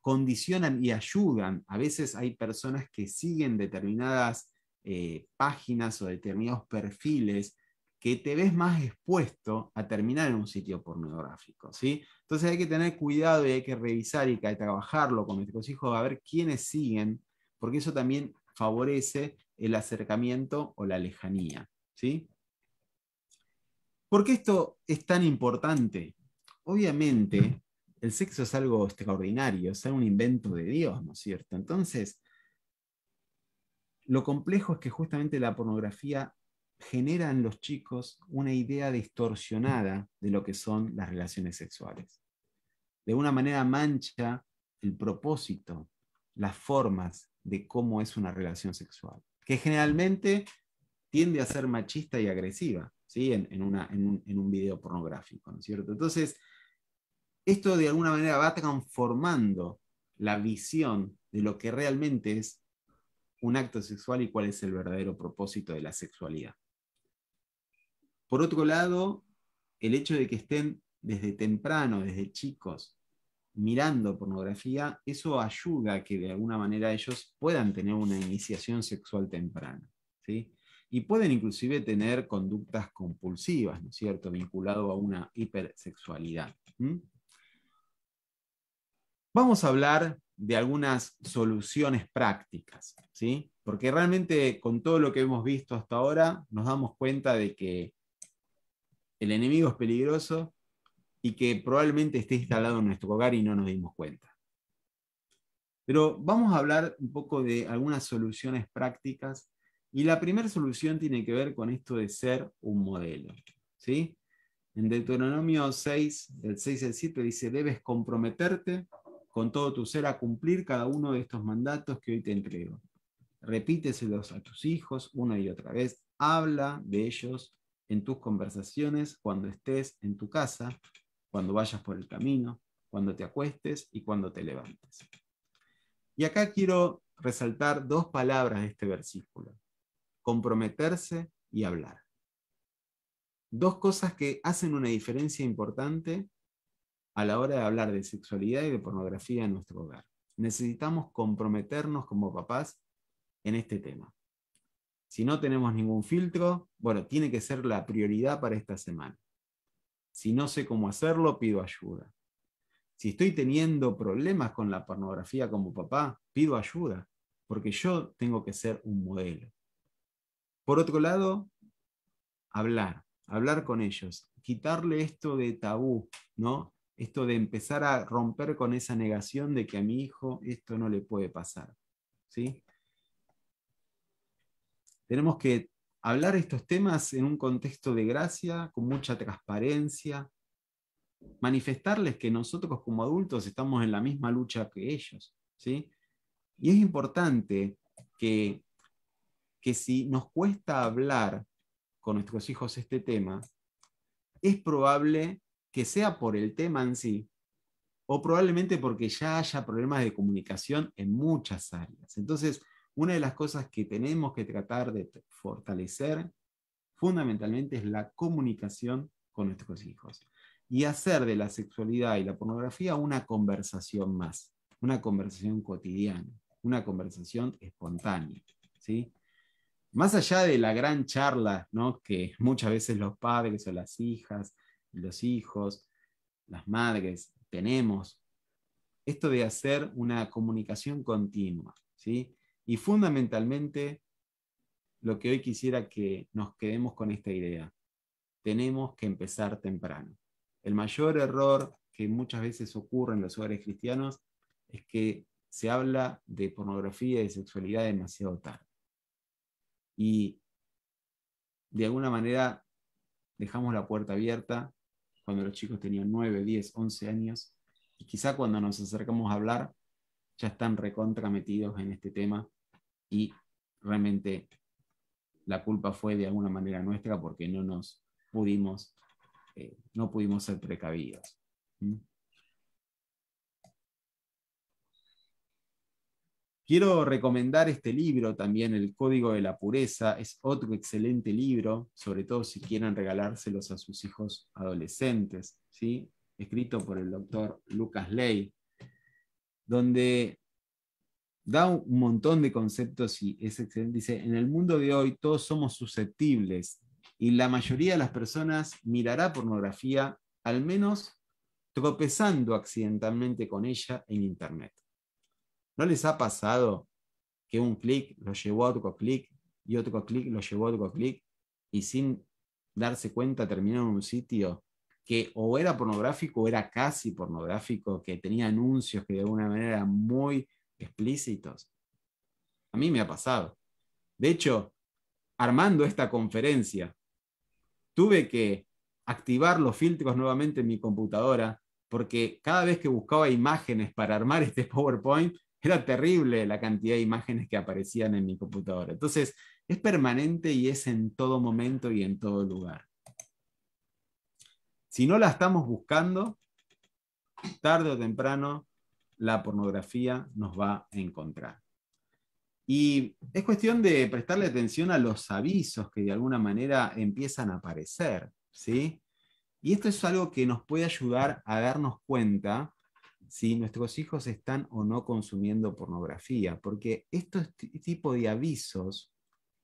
Speaker 1: condicionan y ayudan. A veces hay personas que siguen determinadas páginas o determinados perfiles que te ves más expuesto a terminar en un sitio pornográfico. ¿sí? Entonces hay que tener cuidado y hay que revisar y trabajarlo con nuestros hijos a ver quiénes siguen, porque eso también favorece el acercamiento o la lejanía. ¿sí? ¿Por qué esto es tan importante? Obviamente, el sexo es algo extraordinario, es un invento de Dios, ¿no es cierto? Entonces, lo complejo es que justamente la pornografía genera en los chicos una idea distorsionada de lo que son las relaciones sexuales de una manera mancha el propósito, las formas de cómo es una relación sexual, que generalmente tiende a ser machista y agresiva, ¿sí? en, un, en video pornográfico, ¿no cierto? Entonces, esto de alguna manera va transformando la visión de lo que realmente es un acto sexual y cuál es el verdadero propósito de la sexualidad. Por otro lado, el hecho de que estén desde temprano, desde chicos, mirando pornografía, eso ayuda a que de alguna manera ellos puedan tener una iniciación sexual temprana. ¿sí? Y pueden inclusive tener conductas compulsivas, ¿no es cierto?, vinculado a una hipersexualidad. Vamos a hablar de algunas soluciones prácticas, ¿sí? Porque realmente con todo lo que hemos visto hasta ahora, nos damos cuenta de que el enemigo es peligroso, y que probablemente esté instalado en nuestro hogar y no nos dimos cuenta. Pero vamos a hablar un poco de algunas soluciones prácticas y la primera solución tiene que ver con esto de ser un modelo. ¿sí? En Deuteronomio 6, del 6 al 7 dice, debes comprometerte con todo tu ser a cumplir cada uno de estos mandatos que hoy te entrego. Repíteselos a tus hijos una y otra vez. Habla de ellos en tus conversaciones, cuando estés en tu casa, cuando vayas por el camino, cuando te acuestes y cuando te levantes. Y acá quiero resaltar dos palabras de este versículo, comprometerse y hablar. Dos cosas que hacen una diferencia importante a la hora de hablar de sexualidad y de pornografía en nuestro hogar. Necesitamos comprometernos como papás en este tema. Si no tenemos ningún filtro, bueno, tiene que ser la prioridad para esta semana. Si no sé cómo hacerlo, pido ayuda. Si estoy teniendo problemas con la pornografía como papá, pido ayuda, porque yo tengo que ser un modelo. Por otro lado, hablar, hablar con ellos, quitarle esto de tabú, ¿no? Esto de empezar a romper con esa negación de que a mi hijo esto no le puede pasar, ¿sí? Tenemos que hablar estos temas en un contexto de gracia, con mucha transparencia, manifestarles que nosotros como adultos estamos en la misma lucha que ellos. ¿sí? Y es importante que, que si nos cuesta hablar con nuestros hijos este tema, es probable que sea por el tema en sí, o probablemente porque ya haya problemas de comunicación en muchas áreas. Entonces, una de las cosas que tenemos que tratar de fortalecer fundamentalmente es la comunicación con nuestros hijos y hacer de la sexualidad y la pornografía una conversación más, una conversación cotidiana, una conversación espontánea. ¿sí? Más allá de la gran charla ¿no? que muchas veces los padres o las hijas, los hijos, las madres tenemos, esto de hacer una comunicación continua. ¿sí? Y fundamentalmente, lo que hoy quisiera que nos quedemos con esta idea, tenemos que empezar temprano. El mayor error que muchas veces ocurre en los hogares cristianos es que se habla de pornografía y de sexualidad demasiado tarde. Y de alguna manera dejamos la puerta abierta cuando los chicos tenían 9, 10, 11 años y quizá cuando nos acercamos a hablar ya están recontra metidos en este tema y realmente la culpa fue de alguna manera nuestra porque no nos pudimos, eh, no pudimos ser precavidos. Quiero recomendar este libro también, El Código de la Pureza. Es otro excelente libro, sobre todo si quieren regalárselos a sus hijos adolescentes, ¿sí? escrito por el doctor Lucas Ley, donde da un montón de conceptos y es excelente. Dice, en el mundo de hoy todos somos susceptibles y la mayoría de las personas mirará pornografía, al menos tropezando accidentalmente con ella en Internet. ¿No les ha pasado que un clic lo llevó a otro clic y otro clic lo llevó a otro clic y sin darse cuenta terminaron en un sitio que o era pornográfico o era casi pornográfico, que tenía anuncios que de alguna manera muy explícitos. A mí me ha pasado. De hecho, armando esta conferencia, tuve que activar los filtros nuevamente en mi computadora porque cada vez que buscaba imágenes para armar este PowerPoint, era terrible la cantidad de imágenes que aparecían en mi computadora. Entonces, es permanente y es en todo momento y en todo lugar. Si no la estamos buscando, tarde o temprano la pornografía nos va a encontrar. Y es cuestión de prestarle atención a los avisos que de alguna manera empiezan a aparecer, ¿sí? Y esto es algo que nos puede ayudar a darnos cuenta si nuestros hijos están o no consumiendo pornografía, porque estos tipos de avisos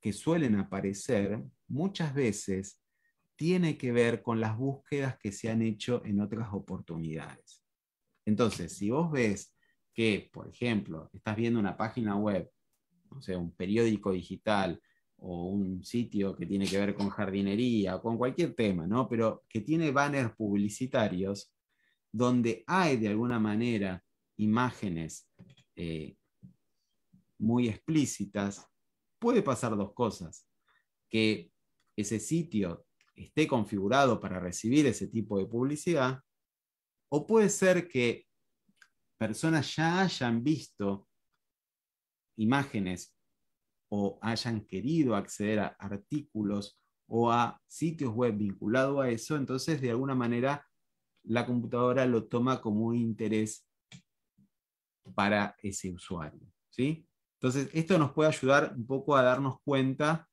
Speaker 1: que suelen aparecer muchas veces tiene que ver con las búsquedas que se han hecho en otras oportunidades. Entonces, si vos ves que, por ejemplo, estás viendo una página web, o sea, un periódico digital o un sitio que tiene que ver con jardinería o con cualquier tema, Pero que tiene banners publicitarios donde hay de alguna manera imágenes eh, muy explícitas, puede pasar dos cosas. Que ese sitio esté configurado para recibir ese tipo de publicidad o puede ser que personas ya hayan visto imágenes o hayan querido acceder a artículos o a sitios web vinculados a eso, entonces de alguna manera la computadora lo toma como un interés para ese usuario. ¿sí? Entonces, esto nos puede ayudar un poco a darnos cuenta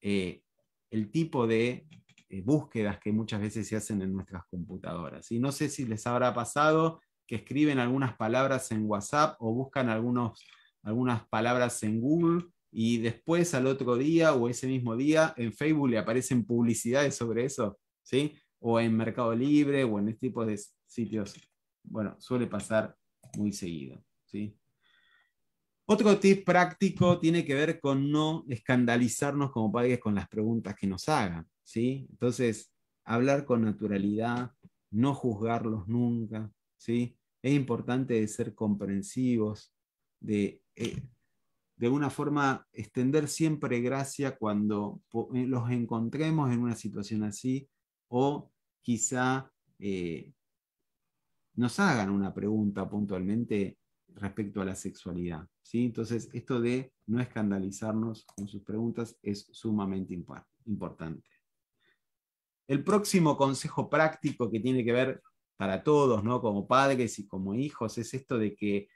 Speaker 1: eh, el tipo de eh, búsquedas que muchas veces se hacen en nuestras computadoras. Y no sé si les habrá pasado que escriben algunas palabras en WhatsApp o buscan algunos, algunas palabras en Google y después al otro día o ese mismo día en Facebook le aparecen publicidades sobre eso, ¿sí? O en Mercado Libre o en este tipo de sitios. Bueno, suele pasar muy seguido, ¿sí? Otro tip práctico tiene que ver con no escandalizarnos como padres con las preguntas que nos hagan. Entonces, hablar con naturalidad, no juzgarlos nunca, ¿sí? Es importante ser comprensivos, de, eh, de una forma extender siempre gracia cuando eh, los encontremos en una situación así o quizá eh, nos hagan una pregunta puntualmente respecto a la sexualidad. Entonces, esto de no escandalizarnos con sus preguntas es sumamente importante. El próximo consejo práctico que tiene que ver para todos, ¿no? como padres y como hijos, es esto de que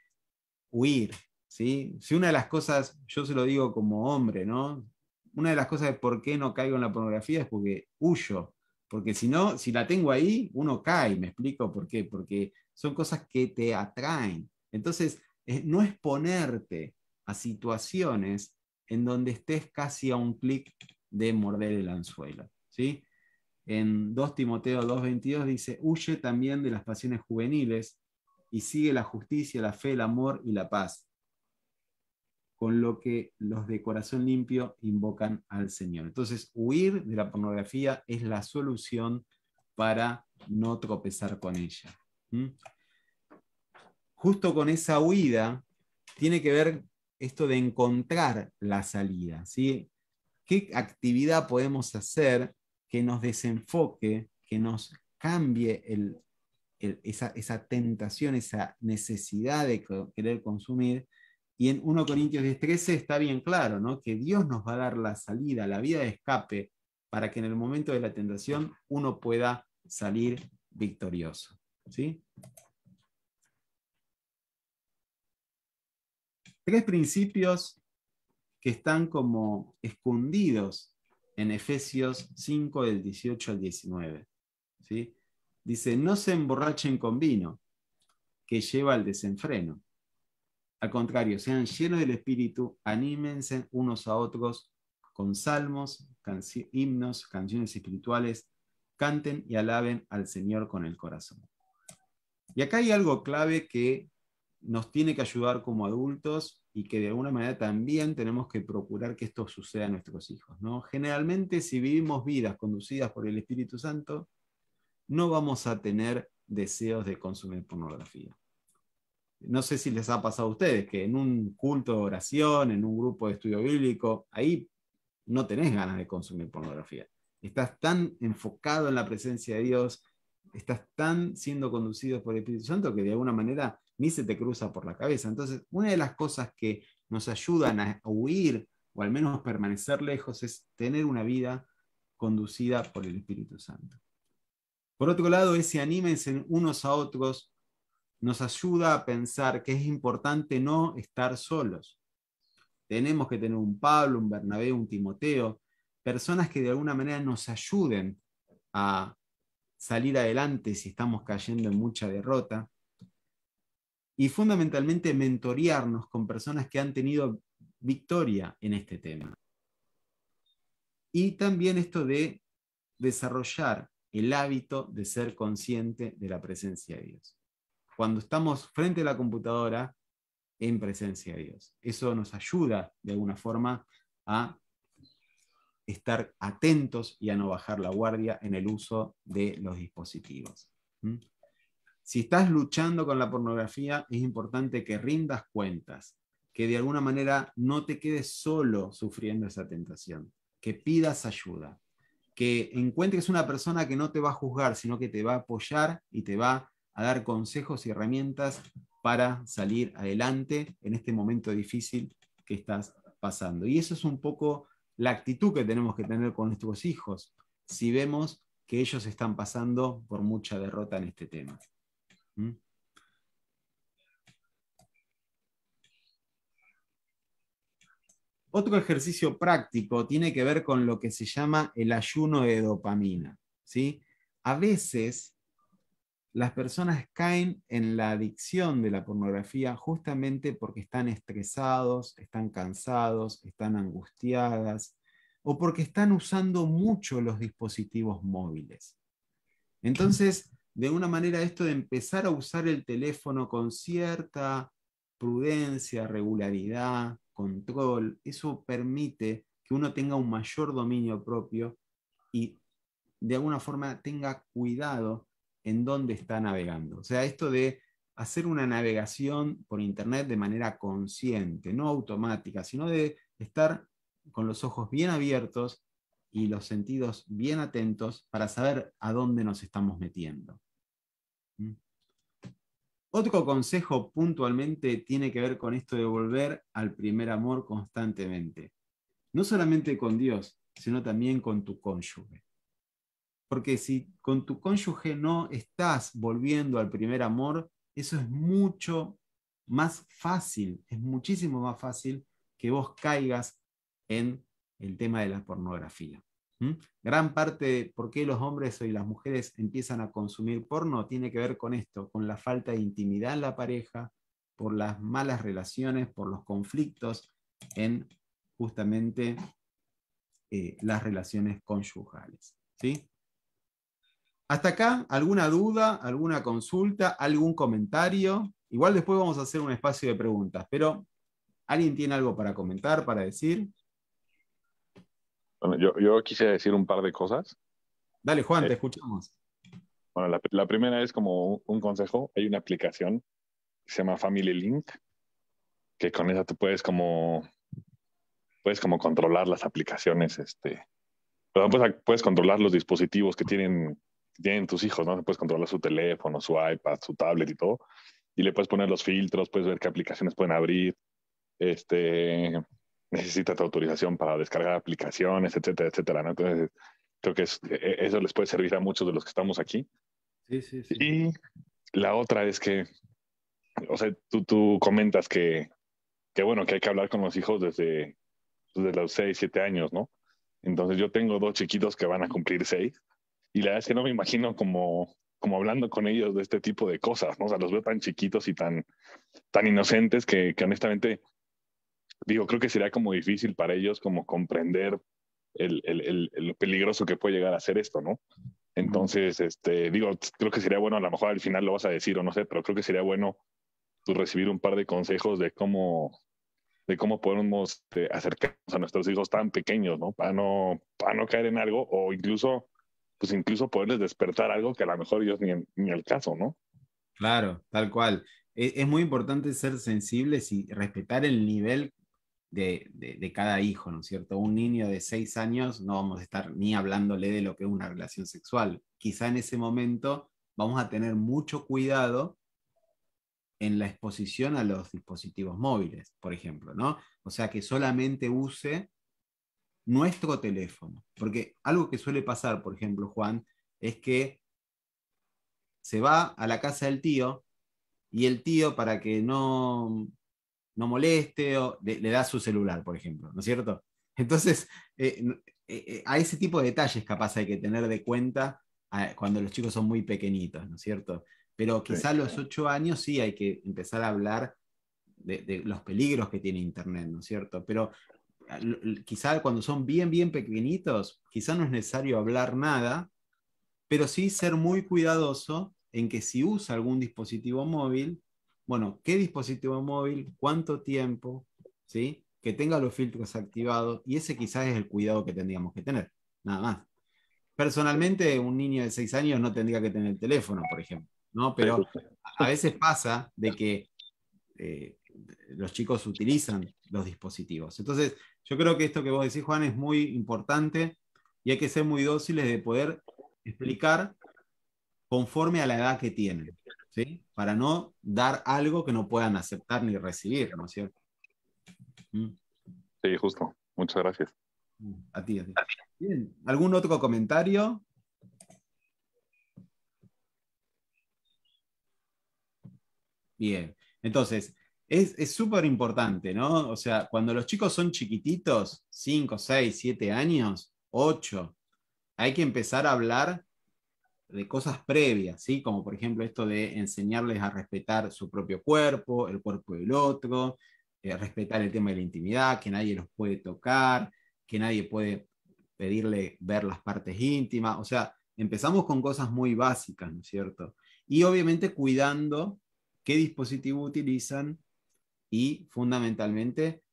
Speaker 1: huir. ¿sí? Si una de las cosas, yo se lo digo como hombre, ¿no? una de las cosas de por qué no caigo en la pornografía es porque huyo. Porque si no, si la tengo ahí, uno cae, me explico por qué. Porque son cosas que te atraen. Entonces, no exponerte a situaciones en donde estés casi a un clic de morder el anzuelo. ¿sí? en 2 Timoteo 2.22 dice, huye también de las pasiones juveniles y sigue la justicia, la fe, el amor y la paz, con lo que los de corazón limpio invocan al Señor. Entonces, huir de la pornografía es la solución para no tropezar con ella. Justo con esa huida tiene que ver esto de encontrar la salida. ¿sí? ¿Qué actividad podemos hacer que nos desenfoque, que nos cambie esa, tentación, esa necesidad de querer consumir. Y en 1 Corintios 10:13 está bien claro, ¿no? Que Dios nos va a dar la salida, la vía de escape, para que en el momento de la tentación uno pueda salir victorioso. ¿sí? Tres principios que están como escondidos en Efesios 5, del 18 al 19. ¿sí? Dice, no se emborrachen con vino, que lleva al desenfreno. Al contrario, sean llenos del Espíritu, anímense unos a otros con salmos, himnos, canciones espirituales, canten y alaben al Señor con el corazón. Y acá hay algo clave que nos tiene que ayudar como adultos y que de alguna manera también tenemos que procurar que esto suceda a nuestros hijos. ¿no? Generalmente, si vivimos vidas conducidas por el Espíritu Santo, no vamos a tener deseos de consumir pornografía. No sé si les ha pasado a ustedes que en un culto de oración, en un grupo de estudio bíblico, ahí no tenés ganas de consumir pornografía. Estás tan enfocado en la presencia de Dios, estás tan siendo conducido por el Espíritu Santo que de alguna manera ni se te cruza por la cabeza. Entonces, una de las cosas que nos ayudan a huir o al menos permanecer lejos es tener una vida conducida por el Espíritu Santo. Por otro lado, ese anímense unos a otros nos ayuda a pensar que es importante no estar solos. Tenemos que tener un Pablo, un Bernabé, un Timoteo, personas que de alguna manera nos ayuden a salir adelante si estamos cayendo en mucha derrota y fundamentalmente mentorearnos con personas que han tenido victoria en este tema. Y también esto de desarrollar el hábito de ser consciente de la presencia de Dios. Cuando estamos frente a la computadora, en presencia de Dios. Eso nos ayuda de alguna forma a estar atentos y a no bajar la guardia en el uso de los dispositivos. Si estás luchando con la pornografía, es importante que rindas cuentas, que de alguna manera no te quedes solo sufriendo esa tentación, que pidas ayuda, que encuentres una persona que no te va a juzgar, sino que te va a apoyar y te va a dar consejos y herramientas para salir adelante en este momento difícil que estás pasando. Y eso es un poco la actitud que tenemos que tener con nuestros hijos si vemos que ellos están pasando por mucha derrota en este tema. Otro ejercicio práctico tiene que ver con lo que se llama el ayuno de dopamina. ¿sí? A veces las personas caen en la adicción de la pornografía justamente porque están estresados, están cansados, están angustiadas o porque están usando mucho los dispositivos móviles. Entonces, de una manera esto de empezar a usar el teléfono con cierta prudencia, regularidad, control, eso permite que uno tenga un mayor dominio propio y de alguna forma tenga cuidado en dónde está navegando. O sea, esto de hacer una navegación por Internet de manera consciente, no automática, sino de estar con los ojos bien abiertos y los sentidos bien atentos para saber a dónde nos estamos metiendo. Otro consejo puntualmente tiene que ver con esto de volver al primer amor constantemente. No solamente con Dios, sino también con tu cónyuge. Porque si con tu cónyuge no estás volviendo al primer amor, eso es mucho más fácil, es muchísimo más fácil que vos caigas en el tema de la pornografía. Gran parte de por qué los hombres y las mujeres empiezan a consumir porno tiene que ver con esto, con la falta de intimidad en la pareja, por las malas relaciones, por los conflictos en justamente eh, las relaciones conyugales. Hasta acá, ¿alguna duda, alguna consulta, algún comentario? Igual después vamos a hacer un espacio de preguntas, pero ¿alguien tiene algo para comentar, para decir?
Speaker 5: Bueno, yo, yo quisiera decir un par de cosas. Dale, Juan, te eh, escuchamos. Bueno, la, primera es como un, consejo. Hay una aplicación que se llama Family Link, que con esa tú puedes como, puedes como controlar las aplicaciones, este, perdón, puedes, puedes controlar los dispositivos que tienen, que tienen tus hijos, ¿no? Puedes controlar su teléfono, su iPad, su tablet y todo. Y le puedes poner los filtros, puedes ver qué aplicaciones pueden abrir, este, necesita tu autorización para descargar aplicaciones, etcétera, etcétera. ¿no? Entonces, creo que e-, eso les puede servir a muchos de los que estamos aquí.
Speaker 1: Sí, sí, sí. Y
Speaker 5: la otra es que, o sea, tú, tú comentas que, que, bueno, que hay que hablar con los hijos desde, pues, los 6, 7 años, ¿no? Entonces yo tengo dos chiquitos que van a cumplir 6 y la verdad es que no me imagino como, como hablando con ellos de este tipo de cosas, ¿no? O sea, los veo tan chiquitos y tan, tan inocentes que, que honestamente digo, creo que sería como difícil para ellos como comprender el, el, el, lo peligroso que puede llegar a ser esto, ¿no? Entonces, este, digo, creo que sería bueno, a lo mejor al final lo vas a decir o no sé, pero creo que sería bueno pues, recibir un par de consejos de cómo, de cómo podemos este, acercarnos a nuestros hijos tan pequeños, ¿no? Para no, para no caer en algo o incluso, pues incluso poderles despertar algo que a lo mejor ellos ni, ni al caso, ¿no?
Speaker 1: Claro, tal cual. E, es muy importante ser sensibles y respetar el nivel de, cada hijo, ¿no es cierto? Un niño de seis años no vamos a estar ni hablándole de lo que es una relación sexual. Quizá en ese momento vamos a tener mucho cuidado en la exposición a los dispositivos móviles, por ejemplo, ¿no? O sea, que solamente use nuestro teléfono. Porque algo que suele pasar, por ejemplo, Juan, es que se va a la casa del tío y el tío, para que no no moleste, o le da su celular, por ejemplo, ¿no es cierto? Entonces, eh, eh, eh, a ese tipo de detalles capaz hay que tener de cuenta ah, cuando los chicos son muy pequeñitos, ¿no es cierto? Pero quizá a los ocho años sí hay que empezar a hablar de, de los peligros que tiene Internet, ¿no es cierto? Pero ah, quizá cuando son bien, bien pequeñitos, quizá no es necesario hablar nada, pero sí ser muy cuidadoso en que si usa algún dispositivo móvil, bueno, qué dispositivo móvil, cuánto tiempo, ¿sí? que tenga los filtros activados y ese quizás es el cuidado que tendríamos que tener, nada más. Personalmente, un niño de 6 años no tendría que tener el teléfono, por ejemplo, Pero a veces pasa de que eh, los chicos utilizan los dispositivos. Entonces, yo creo que esto que vos decís, Juan, es muy importante y hay que ser muy dóciles de poder explicar conforme a la edad que tienen. Para no dar algo que no puedan aceptar ni recibir, ¿no es cierto?
Speaker 5: Mm. Sí,
Speaker 1: justo. Muchas gracias. Mm, a ti, a ti. Bien. ¿Algún otro comentario? Bien. Entonces, es súper importante, ¿no? O sea, cuando los chicos son chiquititos, 5, 6, 7 años, 8, hay que empezar a hablar de cosas previas, ¿sí? Como por ejemplo esto de enseñarles a respetar su propio cuerpo, el cuerpo del otro, eh, respetar el tema de la intimidad, que nadie los puede tocar, que nadie puede pedirle ver las partes íntimas, o sea, empezamos con cosas muy básicas, ¿no es cierto? Y obviamente cuidando qué dispositivo utilizan y fundamentalmente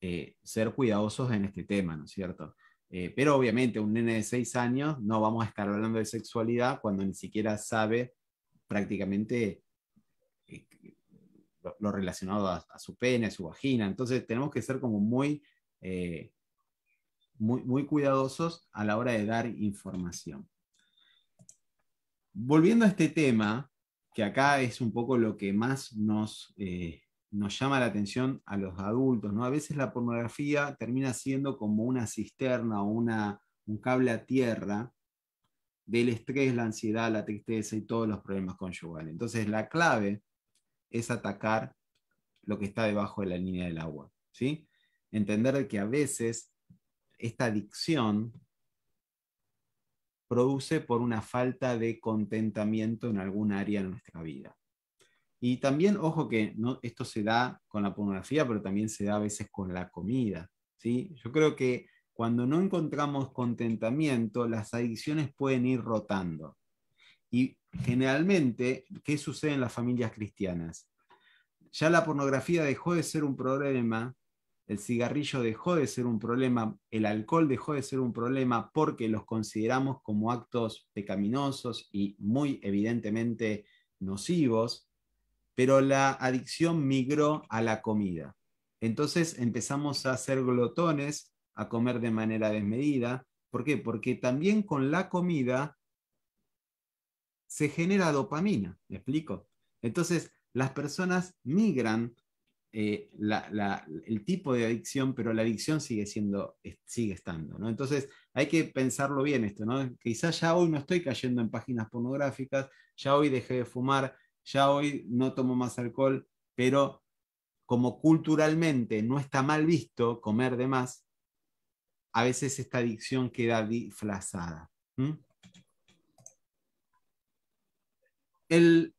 Speaker 1: eh, ser cuidadosos en este tema, ¿no es cierto? Eh, pero obviamente un nene de seis años no vamos a estar hablando de sexualidad cuando ni siquiera sabe prácticamente eh, lo, relacionado a, su pene, a su vagina. Entonces tenemos que ser como eh, muy, muy, cuidadosos a la hora de dar información. Volviendo a este tema, que acá es un poco lo que más nos, nos llama la atención a los adultos, ¿no? A veces la pornografía termina siendo como una cisterna o una, un cable a tierra del estrés, la ansiedad, la tristeza y todos los problemas conyugales. Entonces, la clave es atacar lo que está debajo de la línea del agua, ¿sí? Entender que a veces esta adicción produce por una falta de contentamiento en algún área de nuestra vida. Y también, ojo que esto se da con la pornografía, pero también se da a veces con la comida. ¿sí? Yo creo que cuando no encontramos contentamiento, las adicciones pueden ir rotando. Y generalmente, ¿qué sucede en las familias cristianas? Ya la pornografía dejó de ser un problema, el cigarrillo dejó de ser un problema, el alcohol dejó de ser un problema porque los consideramos como actos pecaminosos y muy evidentemente nocivos, pero la adicción migró a la comida. Entonces empezamos a ser glotones, a comer de manera desmedida. ¿Por qué? Porque también con la comida se genera dopamina, ¿me explico? Entonces las personas migran eh, el tipo de adicción, pero la adicción sigue siendo, sigue estando, Entonces hay que pensarlo bien esto, ¿no? Quizás ya hoy no estoy cayendo en páginas pornográficas, ya hoy dejé de fumar, ya hoy no tomo más alcohol, pero como culturalmente no está mal visto comer de más, a veces esta adicción queda disfrazada. E,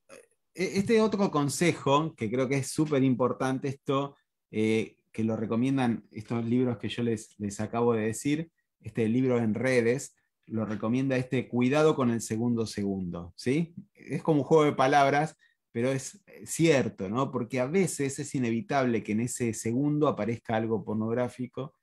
Speaker 1: este otro consejo, que creo que es súper importante esto, eh, que lo recomiendan estos libros que yo les acabo de decir, este libro en redes, lo recomienda este cuidado con el segundo segundo, ¿sí? Es como un juego de palabras, pero es eh, cierto, ¿no? Porque a veces es inevitable que en ese segundo aparezca algo pornográfico,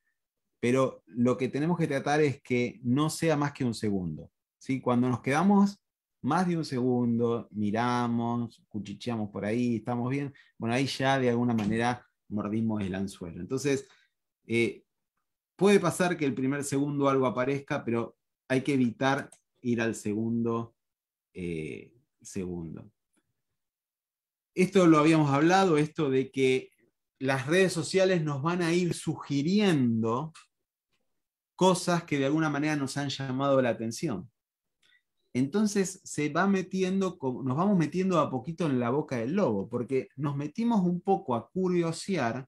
Speaker 1: pero lo que tenemos que tratar es que no sea más que un segundo, ¿sí? Cuando nos quedamos más de un segundo, miramos, cuchicheamos por ahí, estamos bien, bueno, ahí ya de alguna manera mordimos el anzuelo. Entonces, eh, puede pasar que el primer segundo algo aparezca, pero hay que evitar ir al segundo eh, segundo. Esto lo habíamos hablado, esto de que las redes sociales nos van a ir sugiriendo cosas que de alguna manera nos han llamado la atención. Entonces se va metiendo, nos vamos metiendo a poquito en la boca del lobo, porque nos metimos un poco a curiosear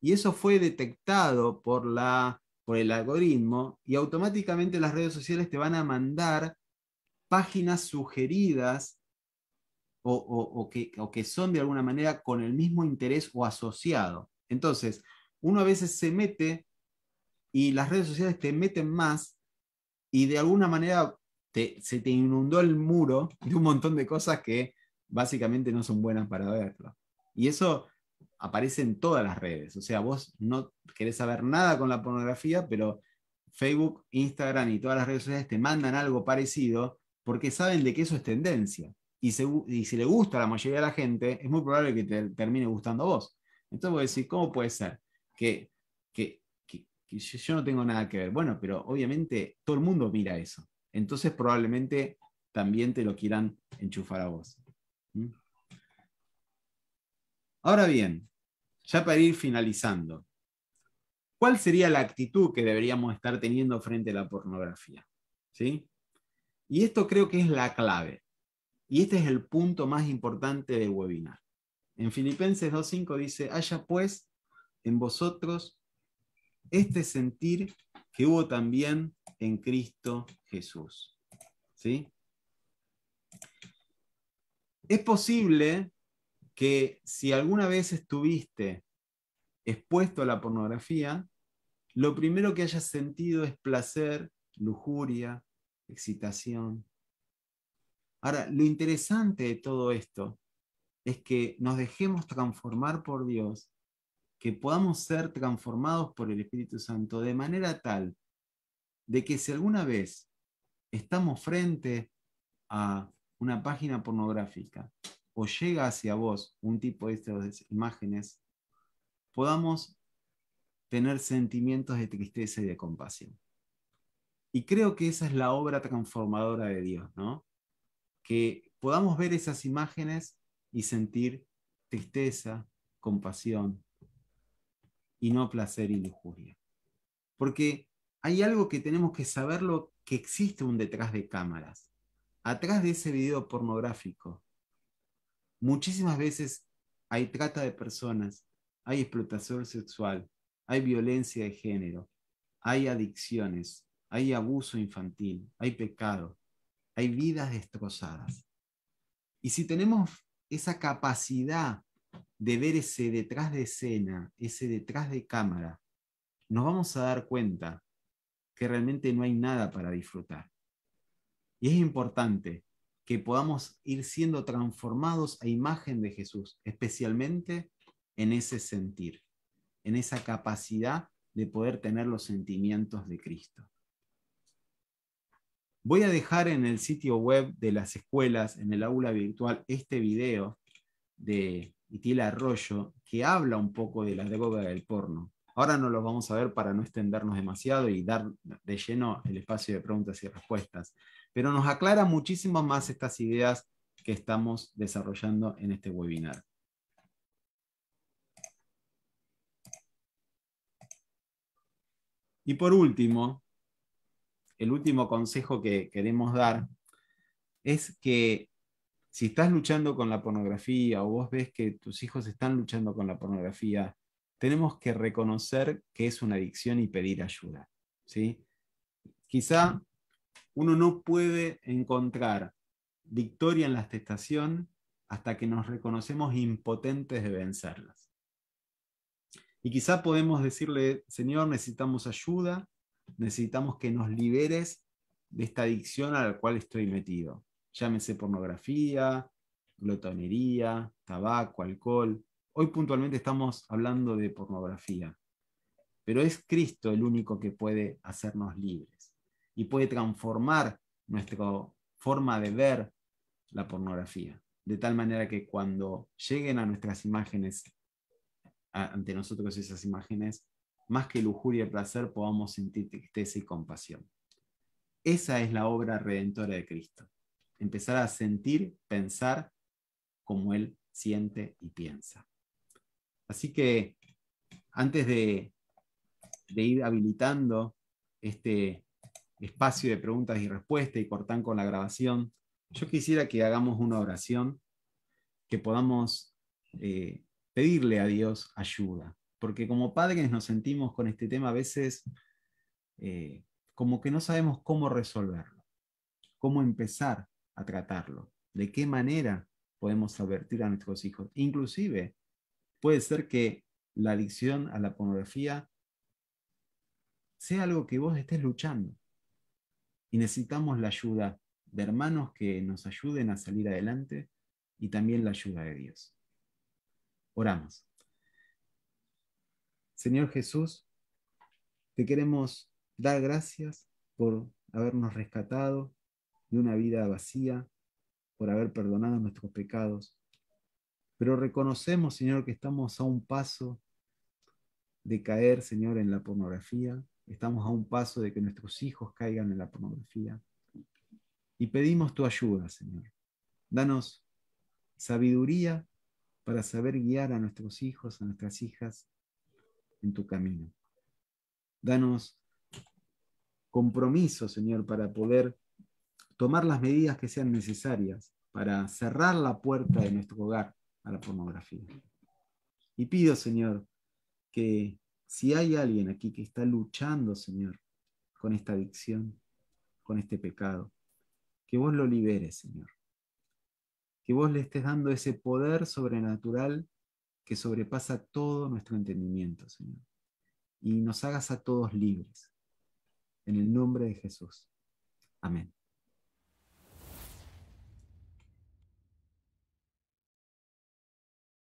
Speaker 1: y eso fue detectado por la el algoritmo y automáticamente las redes sociales te van a mandar páginas sugeridas o, que, que son de alguna manera con el mismo interés o asociado. Entonces, uno a veces se mete y las redes sociales te meten más y de alguna manera se te inundó el muro de un montón de cosas que básicamente no son buenas para verlo. Y eso aparece en todas las redes. O sea, vos no querés saber nada con la pornografía, pero Facebook, Instagram y todas las redes sociales te mandan algo parecido porque saben de que eso es tendencia. Y, si le gusta a la mayoría de la gente, es muy probable que te termine gustando a vos. Entonces vos decís, ¿cómo puede ser? Que, yo no tengo nada que ver. Bueno, pero obviamente todo el mundo mira eso. Entonces probablemente también te lo quieran enchufar a vos. ¿Mm? Ahora bien, ya para ir finalizando, ¿cuál sería la actitud que deberíamos estar teniendo frente a la pornografía? ¿Sí? Y esto creo que es la clave. Y este es el punto más importante del webinar. En Filipenses 2.5 dice, haya pues en vosotros este sentir que hubo también en Cristo Jesús. ¿Sí? Es posible que si alguna vez estuviste expuesto a la pornografía, lo primero que hayas sentido es placer, lujuria, excitación. Ahora, lo interesante de todo esto es que nos dejemos transformar por Dios, que podamos ser transformados por el Espíritu Santo de manera tal de que si alguna vez estamos frente a una página pornográfica o llega hacia vos un tipo de estas imágenes, podamos tener sentimientos de tristeza y de compasión. Y creo que esa es la obra transformadora de Dios, ¿no? Que podamos ver esas imágenes y sentir tristeza, compasión y no placer y lujuria. Porque hay algo que tenemos que saberlo, que existe un detrás de cámaras. Atrás de ese video pornográfico, Muchísimas veces hay trata de personas, hay explotación sexual, hay violencia de género, hay adicciones, hay abuso infantil, hay pecado, hay vidas destrozadas. Y si tenemos esa capacidad de ver ese detrás de escena, ese detrás de cámara, nos vamos a dar cuenta que realmente no hay nada para disfrutar. Y es importante podamos ir siendo transformados a imagen de Jesús, especialmente en ese sentir, en esa capacidad de poder tener los sentimientos de Cristo. Voy a dejar en el sitio web de las escuelas, en el aula virtual, este video de Itila Arroyo que habla un poco de la droga del porno. Ahora no lo vamos a ver para no extendernos demasiado y dar de lleno el espacio de preguntas y respuestas pero nos aclara muchísimo más estas ideas que estamos desarrollando en este webinar. Y por último, el último consejo que queremos dar es que si estás luchando con la pornografía o vos ves que tus hijos están luchando con la pornografía, tenemos que reconocer que es una adicción y pedir ayuda. ¿sí? Quizá uno no puede encontrar victoria en la tentación hasta que nos reconocemos impotentes de vencerlas. Y quizá podemos decirle, Señor, necesitamos ayuda, necesitamos que nos liberes de esta adicción a la cual estoy metido. Llámese pornografía, glotonería, tabaco, alcohol. Hoy puntualmente estamos hablando de pornografía, pero es Cristo el único que puede hacernos libres y puede transformar nuestra forma de ver la pornografía. De tal manera que cuando lleguen a nuestras imágenes, ante nosotros esas imágenes, más que lujuria y placer, podamos sentir tristeza y compasión. Esa es la obra redentora de Cristo. Empezar a sentir, pensar como Él siente y piensa. Así que antes de, de ir habilitando este espacio de preguntas y respuestas y cortan con la grabación. Yo quisiera que hagamos una oración, que podamos eh, pedirle a Dios ayuda, porque como padres nos sentimos con este tema a veces eh, como que no sabemos cómo resolverlo, cómo empezar a tratarlo, de qué manera podemos advertir a nuestros hijos. Inclusive puede ser que la adicción a la pornografía sea algo que vos estés luchando y necesitamos la ayuda de hermanos que nos ayuden a salir adelante y también la ayuda de Dios. Oramos. Señor Jesús, te queremos dar gracias por habernos rescatado de una vida vacía, por haber perdonado nuestros pecados. Pero reconocemos, Señor, que estamos a un paso de caer, Señor, en la pornografía, Estamos a un paso de que nuestros hijos caigan en la pornografía. Y pedimos tu ayuda, Señor. Danos sabiduría para saber guiar a nuestros hijos, a nuestras hijas en tu camino. Danos compromiso, Señor, para poder tomar las medidas que sean necesarias para cerrar la puerta de nuestro hogar a la pornografía. Y pido, Señor, que si hay alguien aquí que está luchando, Señor, con esta adicción, con este pecado, que vos lo liberes, Señor. Que vos le estés dando ese poder sobrenatural que sobrepasa todo nuestro entendimiento, Señor. Y nos hagas a todos libres. En el nombre de Jesús.
Speaker 3: Amén.